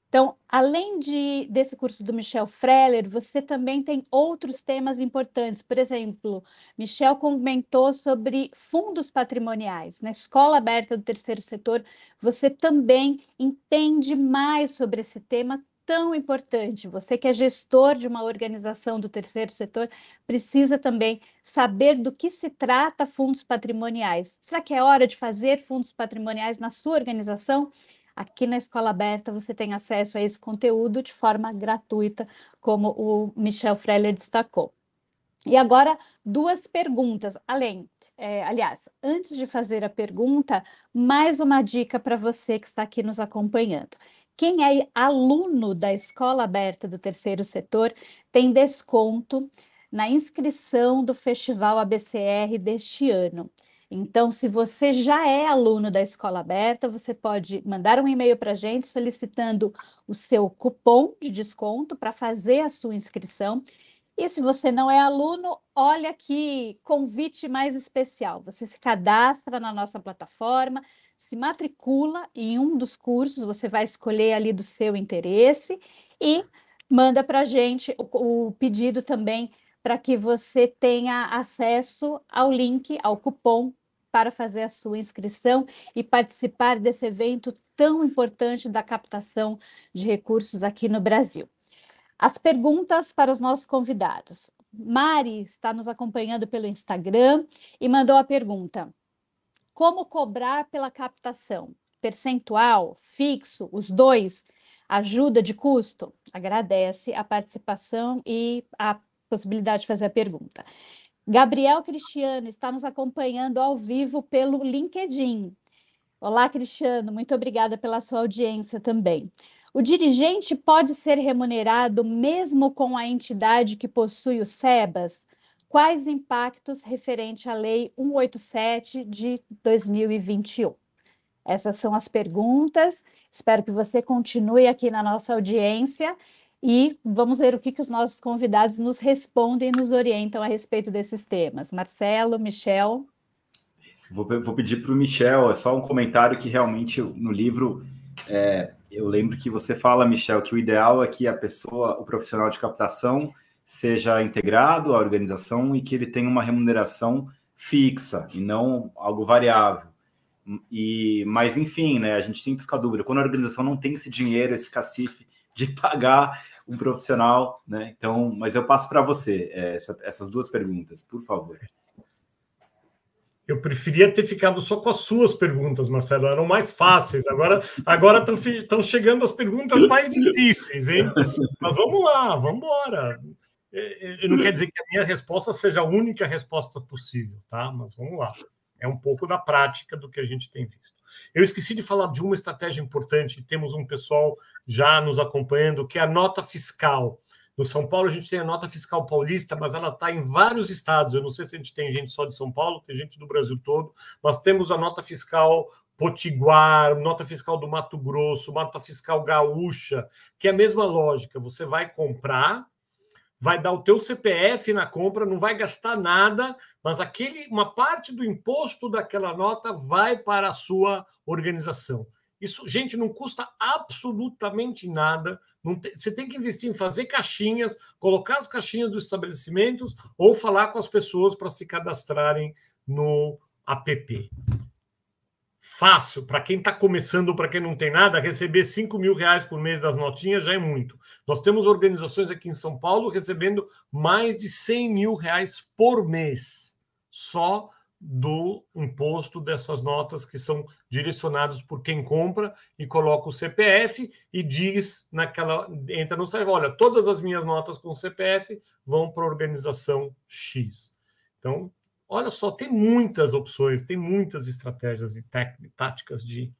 Então, além de, desse curso do Michel Freller, você também tem outros temas importantes. Por exemplo, Michel comentou sobre fundos patrimoniais. Na né? escola aberta do terceiro setor, você também entende mais sobre esse tema, tão importante. Você que é gestor de uma organização do terceiro setor precisa também saber do que se trata fundos patrimoniais. Será que é hora de fazer fundos patrimoniais na sua organização? Aqui na Escola Aberta você tem acesso a esse conteúdo de forma gratuita, como o Michel Freire destacou. E agora, duas perguntas. Além, é, aliás, antes de fazer a pergunta, mais uma dica para você que está aqui nos acompanhando. Quem é aluno da Escola Aberta do Terceiro Setor tem desconto na inscrição do Festival ABCR deste ano. Então, se você já é aluno da Escola Aberta, você pode mandar um e-mail para a gente solicitando o seu cupom de desconto para fazer a sua inscrição. E se você não é aluno, olha que convite mais especial. Você se cadastra na nossa plataforma, se matricula em um dos cursos, você vai escolher ali do seu interesse e manda para a gente o, o pedido também para que você tenha acesso ao link, ao cupom para fazer a sua inscrição e participar desse evento tão importante da captação de recursos aqui no Brasil. As perguntas para os nossos convidados. Mari está nos acompanhando pelo Instagram e mandou a pergunta: como cobrar pela captação? Percentual, fixo, os dois? Ajuda de custo? Agradece a participação e a possibilidade de fazer a pergunta. Gabriel Cristiano está nos acompanhando ao vivo pelo LinkedIn. Olá, Cristiano, muito obrigada pela sua audiência também. O dirigente pode ser remunerado mesmo com a entidade que possui o SEBAS? quais impactos referente à Lei 187 de 2021. Essas são as perguntas. Espero que você continue aqui na nossa audiência e vamos ver o que, que os nossos convidados nos respondem e nos orientam a respeito desses temas. Marcelo, Michel.
Vou, vou pedir para o Michel, é só um comentário que realmente no livro é, eu lembro que você fala, Michel, que o ideal é que a pessoa, o profissional de captação, seja integrado à organização e que ele tenha uma remuneração fixa e não algo variável. E, mas enfim, né, a gente sempre fica a dúvida. Quando a organização não tem esse dinheiro, esse cacife de pagar um profissional, né? Então, mas eu passo para você é, essa, essas duas perguntas, por favor.
Eu preferia ter ficado só com as suas perguntas, Marcelo, eram mais fáceis. Agora agora estão chegando as perguntas mais difíceis, hein? Mas vamos lá, vamos embora. É, é, não quer dizer que a minha resposta seja a única resposta possível, tá? Mas vamos lá. É um pouco da prática do que a gente tem visto. Eu esqueci de falar de uma estratégia importante. Temos um pessoal já nos acompanhando, que é a nota fiscal. No São Paulo, a gente tem a nota fiscal paulista, mas ela está em vários estados. Eu não sei se a gente tem gente só de São Paulo, tem gente do Brasil todo. Nós temos a nota fiscal Potiguar, nota fiscal do Mato Grosso, nota fiscal gaúcha, que é a mesma lógica. Você vai comprar vai dar o teu CPF na compra, não vai gastar nada, mas aquele uma parte do imposto daquela nota vai para a sua organização. Isso, gente, não custa absolutamente nada. Tem, você tem que investir em fazer caixinhas, colocar as caixinhas dos estabelecimentos ou falar com as pessoas para se cadastrarem no app fácil, para quem está começando, para quem não tem nada, receber 5 mil reais por mês das notinhas já é muito. Nós temos organizações aqui em São Paulo recebendo mais de 100 mil reais por mês, só do imposto dessas notas que são direcionados por quem compra e coloca o CPF e diz naquela entra no site, olha, todas as minhas notas com CPF vão para a organização X. Então, Olha só, tem muitas opções, tem muitas estratégias e táticas de,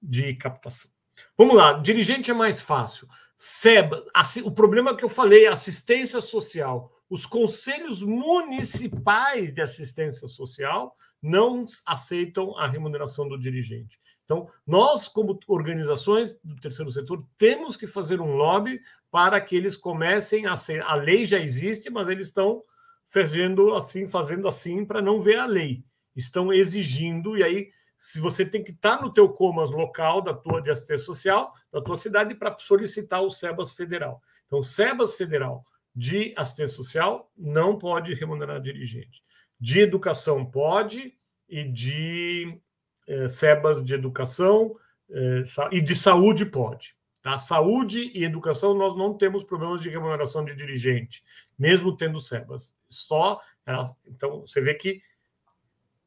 de captação. Vamos lá, dirigente é mais fácil. SEBA, o problema que eu falei, assistência social. Os conselhos municipais de assistência social não aceitam a remuneração do dirigente. Então, nós, como organizações do terceiro setor, temos que fazer um lobby para que eles comecem a ser. A lei já existe, mas eles estão fazendo assim, fazendo assim para não ver a lei. Estão exigindo e aí se você tem que estar tá no teu comas local da tua de assistência social, da tua cidade para solicitar o SEBAS federal. Então, SEBAS federal de assistência social não pode remunerar dirigente. De educação pode e de eh, SEBAS de educação eh, e de saúde pode. Tá? Saúde e educação nós não temos problemas de remuneração de dirigente, mesmo tendo SEBAS só. Né, então, você vê que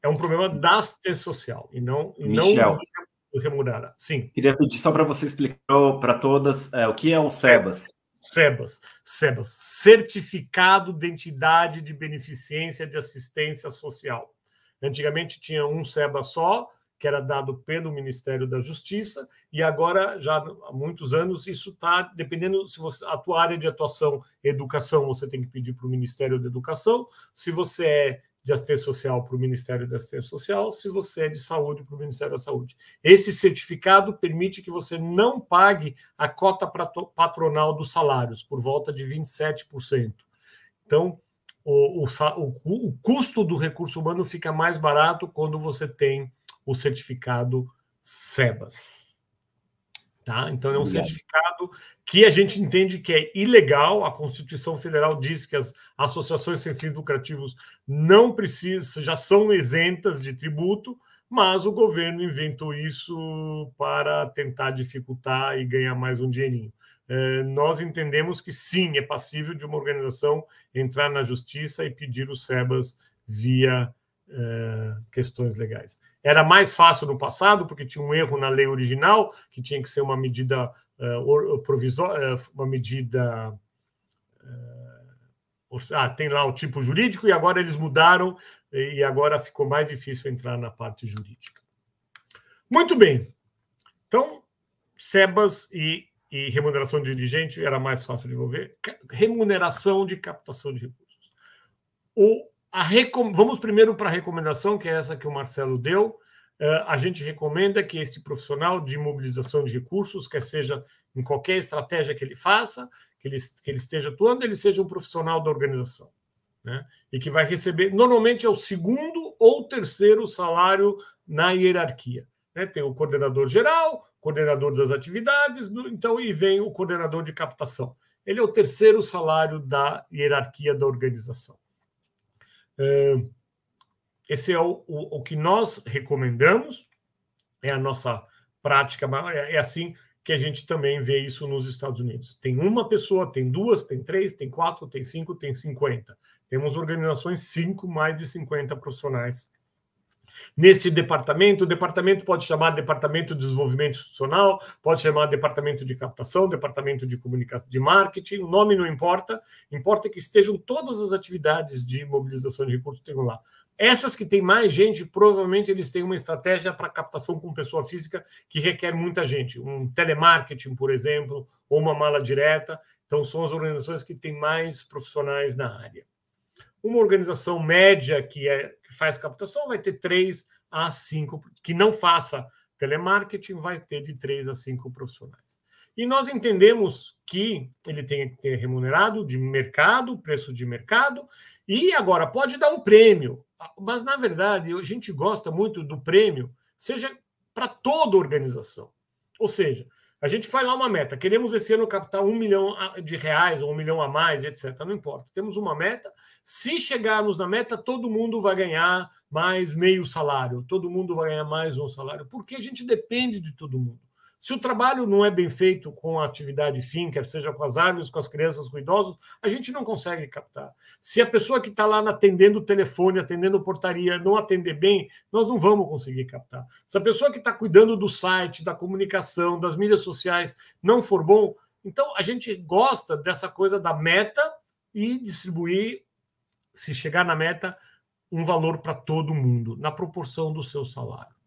é um problema da assistência social e não, Michel, não remunerada. Sim.
Queria pedir só para você explicar para todas é, o que é um
SEBAS. SEBAS, SEBAS, Certificado de Entidade de Beneficência de Assistência Social. Antigamente tinha um SEBA só, que era dado pelo Ministério da Justiça, e agora, já há muitos anos, isso está, dependendo se você, a tua área de atuação, educação, você tem que pedir para o Ministério da Educação, se você é de assistência social para o Ministério da Assistência Social, se você é de saúde para o Ministério da Saúde. Esse certificado permite que você não pague a cota patronal dos salários, por volta de 27%. Então, o, o, o, o custo do recurso humano fica mais barato quando você tem o certificado SEBAS. Tá? Então, é um certificado que a gente entende que é ilegal. A Constituição Federal diz que as associações sem fins lucrativos não precisam, já são isentas de tributo, mas o governo inventou isso para tentar dificultar e ganhar mais um dinheirinho. É, nós entendemos que sim, é passível de uma organização entrar na justiça e pedir o SEBAS via é, questões legais. Era mais fácil no passado, porque tinha um erro na lei original, que tinha que ser uma medida eh, eh, provisória, eh, uma medida. ah, tem lá o tipo jurídico, e agora eles mudaram, e agora ficou mais difícil entrar na parte jurídica. Muito bem. Então, SEBAS e, e remuneração de dirigente era mais fácil de envolver. Remuneração de captação de recursos. O Recom... Vamos primeiro para a recomendação, que é essa que o Marcelo deu. Uh, a gente recomenda que este profissional de mobilização de recursos, quer seja em qualquer estratégia que ele faça, que ele, que ele esteja atuando, ele seja um profissional da organização. Né? E que vai receber, normalmente é o segundo ou terceiro salário na hierarquia. Né? Tem o coordenador geral, coordenador das atividades, então, e vem o coordenador de captação. Ele é o terceiro salário da hierarquia da organização. Eh, esse é o, o, o que nós recomendamos, é a nossa prática maior, é, é assim que a gente também vê isso nos Estados Unidos. Tem uma pessoa, tem duas, tem três, tem quatro, tem cinco, tem cinquenta. Temos organizações, cinco, mais de 50 profissionais nesse departamento. O departamento pode chamar departamento de desenvolvimento institucional, pode chamar departamento de captação, departamento de comunicação, de marketing, o nome não importa, importa que estejam todas as atividades de mobilização de recursos tem lá. Essas que têm mais gente, provavelmente eles têm uma estratégia para captação com pessoa física que requer muita gente, um telemarketing, por exemplo, ou uma mala direta. Então, são as organizações que têm mais profissionais na área. Uma organização média que é faz captação vai ter 3 a 5, que não faça telemarketing vai ter de 3 a 5 profissionais. E nós entendemos que ele tem que ter remunerado de mercado, preço de mercado, e agora pode dar um prêmio. Mas, na verdade, a gente gosta muito do prêmio, seja para toda organização. Ou seja, a gente faz lá uma meta. Queremos esse ano captar um milhão de reais ou um milhão a mais, etc. Não importa. Temos uma meta. Se chegarmos na meta, todo mundo vai ganhar mais meio salário. Todo mundo vai ganhar mais um salário. Porque a gente depende de todo mundo. Se o trabalho não é bem feito com a atividade fim, quer seja com as árvores, com as crianças, com idosos, a gente não consegue captar. Se a pessoa que está lá atendendo o telefone, atendendo a portaria, não atender bem, nós não vamos conseguir captar. Se a pessoa que está cuidando do site, da comunicação, das mídias sociais, não for bom, então a gente gosta dessa coisa da meta e distribuir, se chegar na meta, um valor para todo mundo, na proporção do seu salário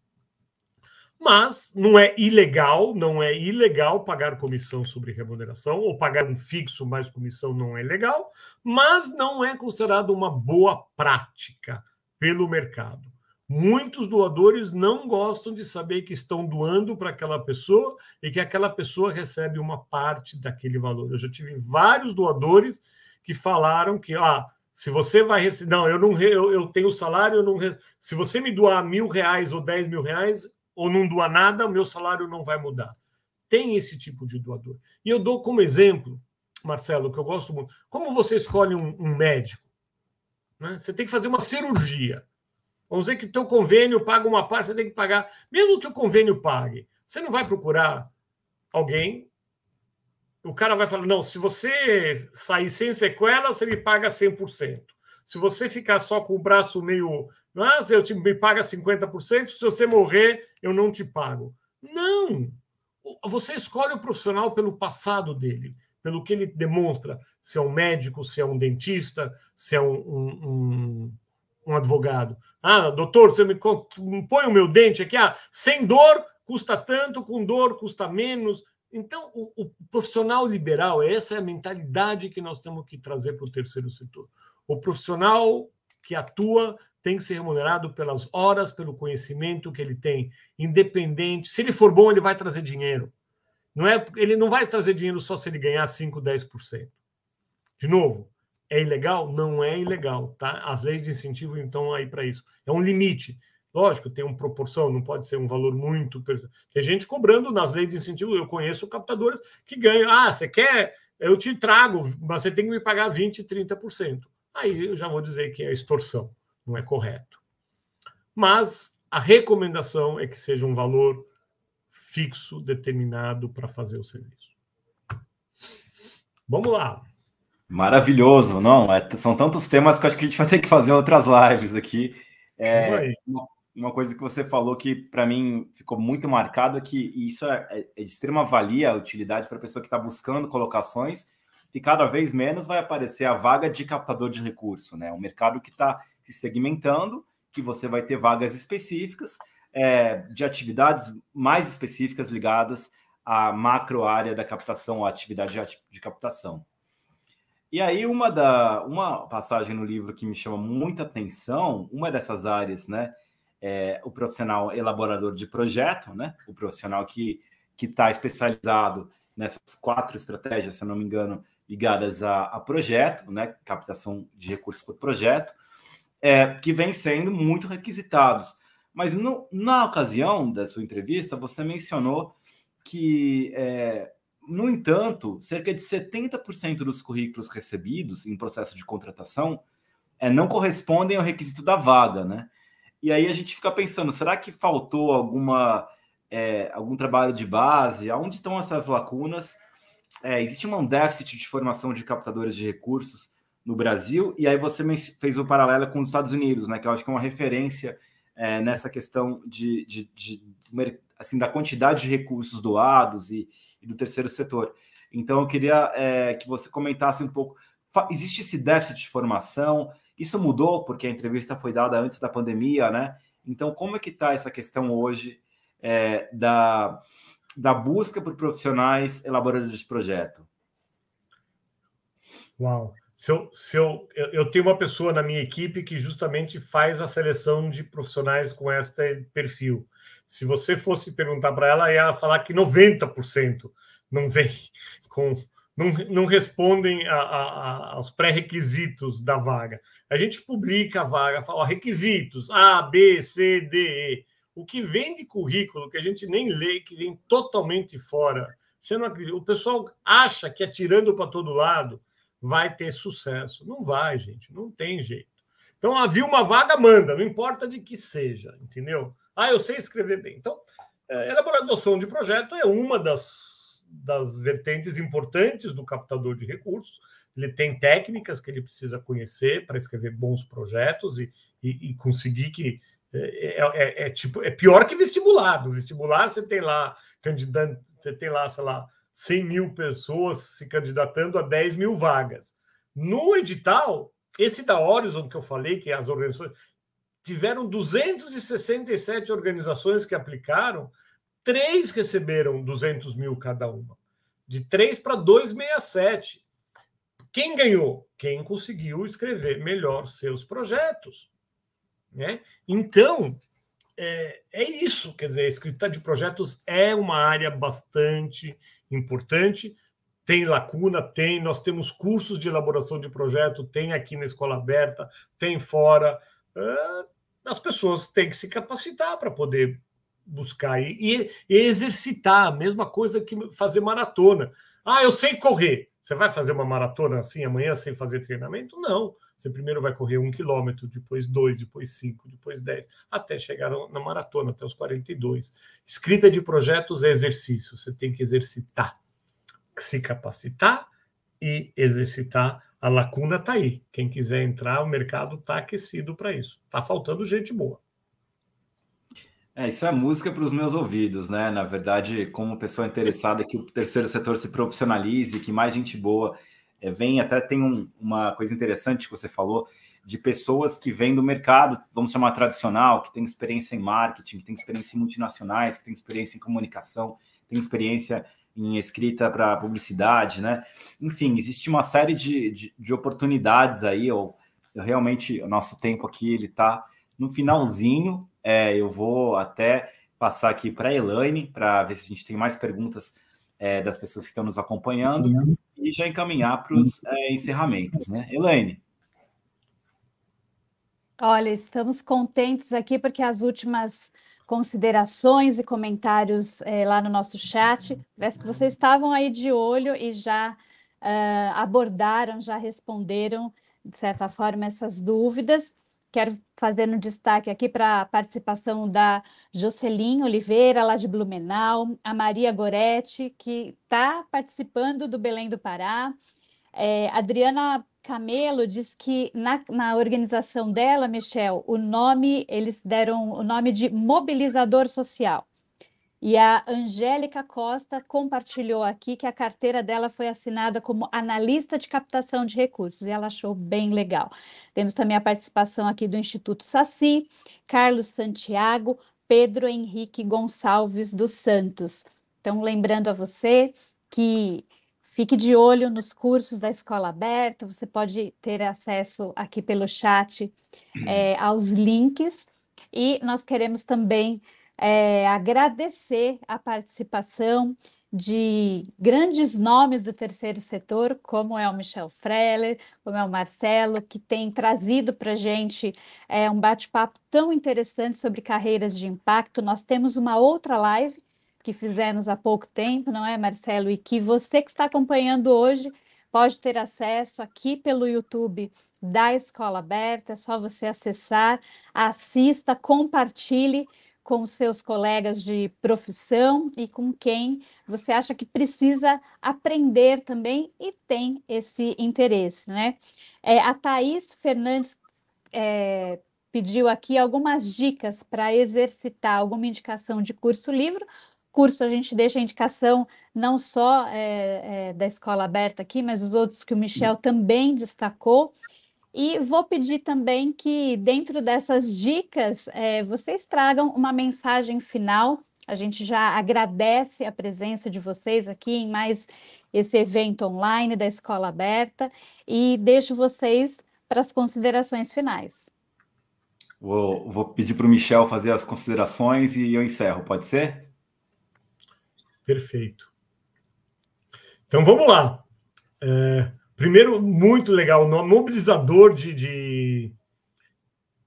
mas não é ilegal, não é ilegal pagar comissão sobre remuneração ou pagar um fixo mais comissão não é legal, mas não é considerado uma boa prática pelo mercado. Muitos doadores não gostam de saber que estão doando para aquela pessoa e que aquela pessoa recebe uma parte daquele valor. Eu já tive vários doadores que falaram que, ah, se você vai receber. Não, eu não eu, eu tenho salário, eu não. Se você me doar mil reais ou dez mil reais, ou não doa nada, o meu salário não vai mudar. Tem esse tipo de doador. E eu dou como exemplo, Marcelo, que eu gosto muito. Como você escolhe um, um médico? Né? Você tem que fazer uma cirurgia. Vamos dizer que o teu convênio paga uma parte, você tem que pagar. Mesmo que o convênio pague, você não vai procurar alguém. O cara vai falar, não, se você sair sem sequela, você me paga 100%. Se você ficar só com o braço meio... Mas eu te, me paga 50%. Se você morrer, eu não te pago. Não! Você escolhe o profissional pelo passado dele, pelo que ele demonstra, se é um médico, se é um dentista, se é um, um, um, um advogado. Ah, doutor, você me põe o meu dente aqui, ah, sem dor custa tanto, com dor custa menos. Então, o, o, profissional liberal, essa é a mentalidade que nós temos que trazer para o terceiro setor. O profissional que atua tem que ser remunerado pelas horas, pelo conhecimento que ele tem, independente. Se ele for bom, ele vai trazer dinheiro. Não é, ele não vai trazer dinheiro só se ele ganhar 5, 10%. De novo, é ilegal? Não é ilegal, tá? As leis de incentivo então aí para isso. É um limite. Lógico, tem uma proporção, não pode ser um valor muito. Tem gente cobrando nas leis de incentivo. Eu conheço captadores que ganham. Ah, você quer? Eu te trago, mas você tem que me pagar 20%, 30%. Aí eu já vou dizer que é extorsão não é correto. Mas a recomendação é que seja um valor fixo determinado para fazer o serviço. Vamos lá.
Maravilhoso, não? É, são tantos temas que acho que a gente vai ter que fazer outras lives aqui. É, uma, uma, coisa que você falou que para mim ficou muito marcado é que isso é, é, é de extrema valia, utilidade para a pessoa que está buscando colocações e cada vez menos vai aparecer a vaga de captador de recurso, né? O mercado que está se segmentando, que você vai ter vagas específicas é, de atividades mais específicas ligadas à macro área da captação, à atividade de, de captação. E aí, uma, da, uma passagem no livro que me chama muita atenção, uma dessas áreas, né? É, o profissional elaborador de projeto, né? O profissional que está especializado nessas quatro estratégias, se não me engano, ligadas a, a projeto, né? Captação de recursos por projeto é, que vêm sendo muito requisitados. Mas no, na ocasião da sua entrevista, você mencionou que, é, no entanto, cerca de 70% dos currículos recebidos em processo de contratação é, não correspondem ao requisito da vaga, né? E aí a gente fica pensando, será que faltou alguma é, algum trabalho de base? Aonde estão essas lacunas? É, existe um déficit de formação de captadores de recursos no Brasil, e aí você fez o um paralelo com os Estados Unidos, né? Que eu acho que é uma referência é, nessa questão de, de, de, assim, da quantidade de recursos doados e, e do terceiro setor. Então eu queria é, que você comentasse um pouco. Existe esse déficit de formação? Isso mudou porque a entrevista foi dada antes da pandemia, né? Então, como é que está essa questão hoje é, da, da busca por profissionais elaboradores de projeto?
Uau! se eu, se eu, eu tenho uma pessoa na minha equipe que justamente faz a seleção de profissionais com este perfil. Se você fosse perguntar para ela, ela falar que 90% não vem com não, não respondem a, a, aos pré-requisitos da vaga. A gente publica a vaga, fala requisitos A, B, C, D, E. O que vem de currículo que a gente nem lê, que vem totalmente fora. Você não acredita. O pessoal acha que atirando é para todo lado vai ter sucesso. Não vai, gente, não tem jeito. Então, havia uma vaga, manda, não importa de que seja, entendeu? Ah, eu sei escrever bem. Então, é, elaboração de projeto é uma das, das vertentes importantes do captador de recursos. Ele tem técnicas que ele precisa conhecer para escrever bons projetos e, e, e conseguir que é, é, é, é tipo é pior que vestibular. No vestibular você tem lá candidato, você tem lá, sei lá, 100 mil pessoas se candidatando a 10 mil vagas. No edital, esse da Horizon que eu falei, que as organizações tiveram 267 organizações que aplicaram, três receberam 200 mil cada uma. De 3 para 267. Quem ganhou? Quem conseguiu escrever melhor seus projetos. Né? Então, é, é isso, quer dizer, a escrita de projetos é uma área bastante importante, tem lacuna, tem, nós temos cursos de elaboração de projeto, tem aqui na escola aberta, tem fora. Ah, as pessoas têm que se capacitar para poder buscar e, e exercitar, a mesma coisa que fazer maratona. Ah, eu sei correr. Você vai fazer uma maratona assim amanhã sem fazer treinamento? Não. Você primeiro vai correr um quilômetro, depois dois, depois cinco, depois dez, até chegar na maratona, até os 42. Escrita de projetos é exercício. Você tem que exercitar, se capacitar e exercitar. A lacuna está aí. Quem quiser entrar, o mercado está aquecido para isso. Está faltando gente boa. É, isso é música para os meus
ouvidos, né? Na verdade, como pessoa interessada que o terceiro setor se profissionalize, que mais gente boa é, vem até tem um, uma coisa interessante que você falou de pessoas que vêm do mercado, vamos chamar tradicional, que tem experiência em marketing, que tem experiência em multinacionais, que tem experiência em comunicação, tem experiência em escrita para publicidade, né? Enfim, existe uma série de, de, de oportunidades aí, ou realmente o nosso tempo aqui ele está no finalzinho. É, eu vou até passar aqui para a Elaine para ver se a gente tem mais perguntas é, das pessoas que estão nos acompanhando e já encaminhar para os é, encerramentos, né? Elaine.
Olha, estamos contentes aqui porque as últimas considerações e comentários é, lá no nosso chat, parece que vocês estavam aí de olho e já uh, abordaram, já responderam, de certa forma, essas dúvidas. Quero fazer um destaque aqui para a participação da Jocelyn Oliveira, lá de Blumenau, a Maria Goretti, que está participando do Belém do Pará, é, Adriana Camelo diz que na, na, organização dela, Michel, o nome eles deram o nome de mobilizador social. E a Angélica Costa compartilhou aqui que a carteira dela foi assinada como analista de captação de recursos, e ela achou bem legal. Temos também a participação aqui do Instituto Saci, Carlos Santiago, Pedro Henrique Gonçalves dos Santos. Então, lembrando a você que Fique de olho nos cursos da Escola Aberta, você pode ter acesso aqui pelo chat é, aos links. E nós queremos também é, agradecer a participação de grandes nomes do terceiro setor, como é o Michel Freller, como é o Marcelo, que tem trazido para a gente é, um bate-papo tão interessante sobre carreiras de impacto. Nós temos uma outra live que fizemos há pouco tempo, não é, Marcelo? E que você que está acompanhando hoje pode ter acesso aqui pelo YouTube da Escola Aberta, é só você acessar, assista, compartilhe com seus colegas de profissão e com quem você acha que precisa aprender também e tem esse interesse, né? É, a Thaís Fernandes é, pediu aqui algumas dicas para exercitar alguma indicação de curso-livro. Curso a gente deixa a indicação não só é, é, da escola aberta aqui, mas os outros que o Michel também destacou. E vou pedir também que, dentro dessas dicas, é, vocês tragam uma mensagem final. A gente já agradece a presença de vocês aqui em mais esse evento online da Escola Aberta e deixo vocês para as considerações finais.
Vou, vou pedir para o Michel fazer as considerações e eu encerro, pode ser?
Perfeito. Então vamos lá. É... Primeiro, muito legal, o mobilizador de. de...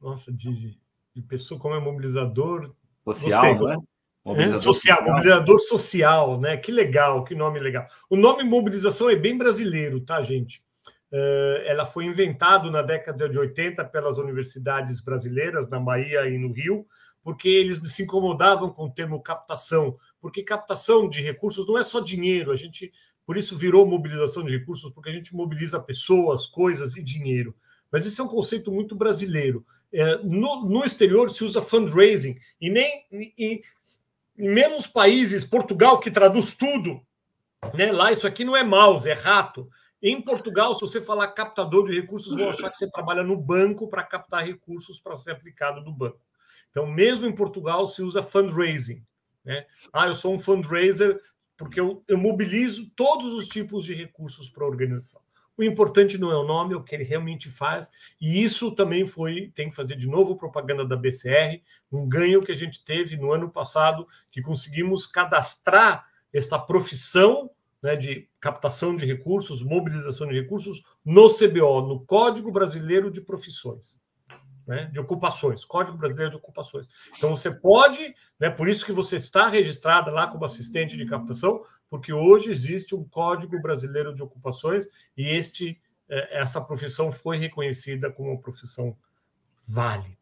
Nossa, de, de, pessoa, como é mobilizador? Social, gostei, né? Mobilizador é, social, social, mobilizador social, né? Que legal, que nome legal. O nome mobilização é bem brasileiro, tá, gente? Uh, ela foi inventada na década de 80 pelas universidades brasileiras, na Bahia e no Rio, porque eles se incomodavam com o termo captação, porque captação de recursos não é só dinheiro, a gente por isso virou mobilização de recursos, porque a gente mobiliza pessoas, coisas e dinheiro. Mas isso é um conceito muito brasileiro. É, no, no, exterior se usa fundraising, e nem em, em menos países, Portugal, que traduz tudo, né? lá isso aqui não é mouse, é rato. Em Portugal, se você falar captador de recursos, vão achar que você trabalha no banco para captar recursos para ser aplicado no banco. Então, mesmo em Portugal, se usa fundraising. Né? Ah, eu sou um fundraiser porque eu, eu mobilizo todos os tipos de recursos para a organização. O importante não é o nome, é o que ele realmente faz. E isso também foi, tem que fazer de novo propaganda da BCR, um ganho que a gente teve no ano passado, que conseguimos cadastrar esta profissão né, de captação de recursos, mobilização de recursos, no CBO, no Código Brasileiro de Profissões né, de ocupações, Código Brasileiro de Ocupações. Então você pode, né, por isso que você está registrada lá como assistente de captação, porque hoje existe um Código Brasileiro de Ocupações e este é, essa profissão foi reconhecida como uma profissão válida.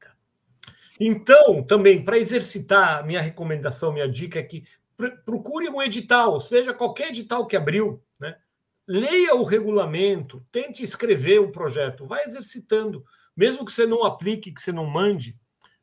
Então, também para exercitar, minha recomendação, minha dica é que procure um edital, seja qualquer edital que abriu, né? Leia o regulamento, tente escrever o projeto, vai exercitando mesmo que você não aplique, que você não mande,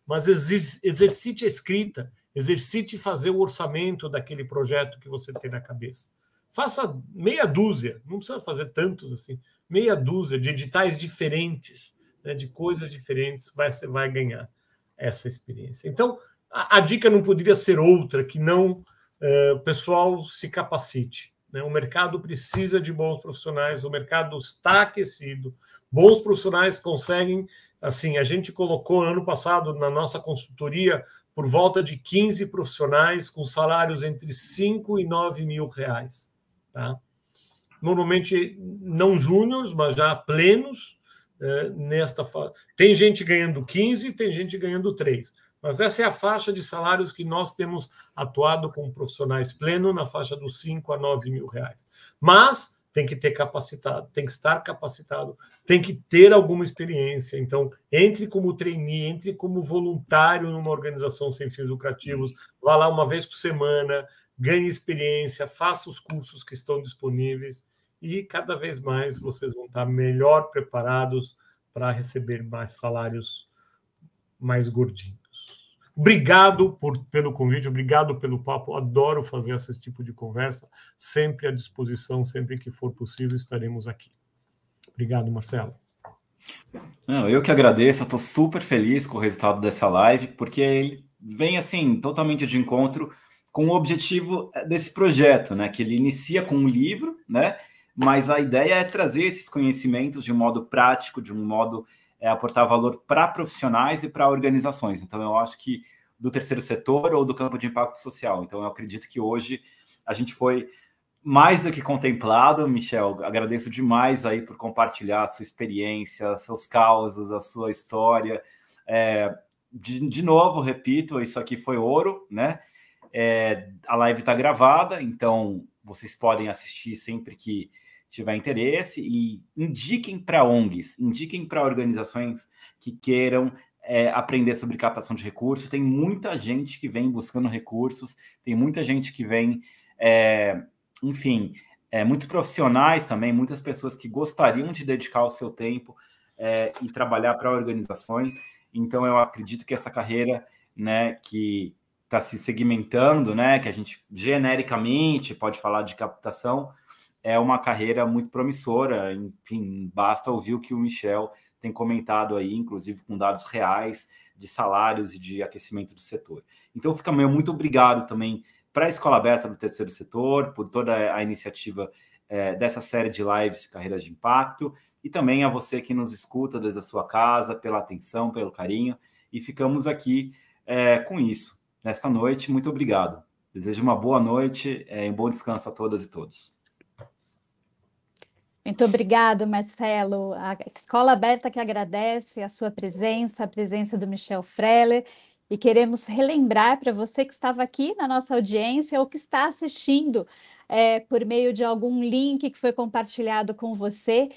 mas exercite a escrita, exercite fazer o orçamento daquele projeto que você tem na cabeça. Faça meia dúzia, não precisa fazer tantos assim, meia dúzia de editais diferentes, né, de coisas diferentes, vai, você vai ganhar essa experiência. Então, a, a dica não poderia ser outra que não eh, o pessoal se capacite né? O mercado precisa de bons profissionais, o mercado está aquecido, bons profissionais conseguem. Assim, a gente colocou ano passado na nossa consultoria por volta de 15 profissionais com salários entre 5 e 9 mil reais. Tá? Normalmente não júniores, mas já plenos. Eh, nesta fase. Tem gente ganhando 15, tem gente ganhando 3. Mas essa é a faixa de salários que nós temos atuado com profissionais pleno na faixa dos 5 a 9 mil reais. Mas tem que ter capacitado, tem que estar capacitado, tem que ter alguma experiência. Então, entre como trainee, entre como voluntário numa organização sem fins lucrativos, vá lá uma vez por semana, ganhe experiência, faça os cursos que estão disponíveis e cada vez mais vocês vão estar melhor preparados para receber mais salários mais gordinhos. Obrigado por, pelo convite, obrigado pelo papo. Adoro fazer esse tipo de conversa. Sempre à disposição, sempre que for possível, estaremos aqui. Obrigado, Marcelo.
Não, eu que agradeço, estou super feliz com o resultado dessa live, porque ele vem assim totalmente de encontro com o objetivo desse projeto, né? Que ele inicia com um livro, né? Mas a ideia é trazer esses conhecimentos de um modo prático, de um modo é, aportar valor para profissionais e para organizações. Então, eu acho que do terceiro setor ou do campo de impacto social. Então, eu acredito que hoje a gente foi mais do que contemplado, Michel. Agradeço demais aí por compartilhar a sua experiência, seus causos, a sua história. É, de, de novo, repito, isso aqui foi ouro, né? É, a live está gravada, então vocês podem assistir sempre que tiver interesse e indiquem para ONGs, indiquem para organizações que queiram é, aprender sobre captação de recursos. Tem muita gente que vem buscando recursos, tem muita gente que vem, é, enfim, é, muitos profissionais também, muitas pessoas que gostariam de dedicar o seu tempo é, e trabalhar para organizações. Então, eu acredito que essa carreira, né, que está se segmentando, né, que a gente genericamente pode falar de captação, é uma carreira muito promissora. Enfim, basta ouvir o que o Michel tem comentado aí, inclusive com dados reais de salários e de aquecimento do setor. Então, fica meu muito obrigado também para a Escola Aberta do Terceiro Setor, por toda a iniciativa é, dessa série de lives de carreiras de impacto, e também a você que nos escuta desde a sua casa, pela atenção, pelo carinho. E ficamos aqui é, com isso nesta noite. Muito obrigado. Desejo uma boa noite é, e um bom descanso a todas e todos.
Muito obrigado, Marcelo. A Escola Aberta que agradece a sua presença, a presença do Michel Freller, e queremos relembrar para você que estava aqui na nossa audiência ou que está assistindo é, por meio de algum link que foi compartilhado com você,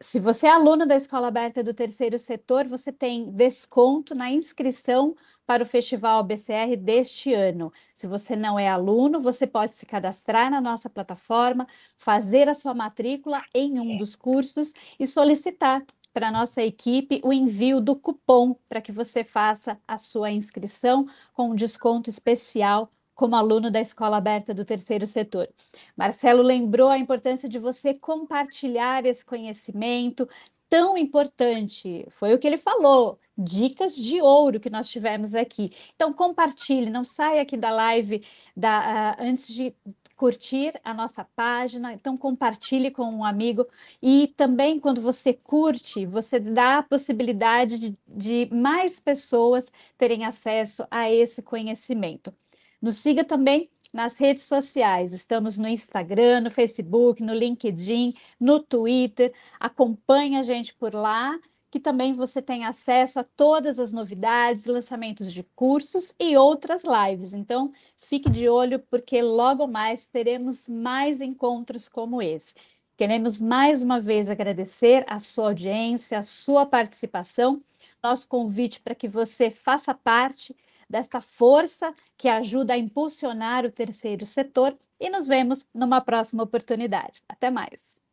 se você é aluno da Escola Aberta do Terceiro Setor, você tem desconto na inscrição para o Festival BCR deste ano. Se você não é aluno, você pode se cadastrar na nossa plataforma, fazer a sua matrícula em um dos cursos e solicitar para a nossa equipe o envio do cupom para que você faça a sua inscrição com um desconto especial como aluno da Escola Aberta do Terceiro Setor. Marcelo lembrou a importância de você compartilhar esse conhecimento tão importante. Foi o que ele falou. Dicas de ouro que nós tivemos aqui. Então, compartilhe, não saia aqui da live da, uh, antes de curtir a nossa página, então compartilhe com um amigo e também quando você curte, você dá a possibilidade de, de mais pessoas terem acesso a esse conhecimento. Nos siga também nas redes sociais. Estamos no Instagram, no Facebook, no LinkedIn, no Twitter. Acompanhe a gente por lá, que também você tem acesso a todas as novidades, lançamentos de cursos e outras lives. Então, fique de olho, porque logo mais teremos mais encontros como esse. Queremos mais uma vez agradecer a sua audiência, a sua participação, nosso convite para que você faça parte desta força que ajuda a impulsionar o terceiro setor e nos vemos numa próxima oportunidade. Até mais!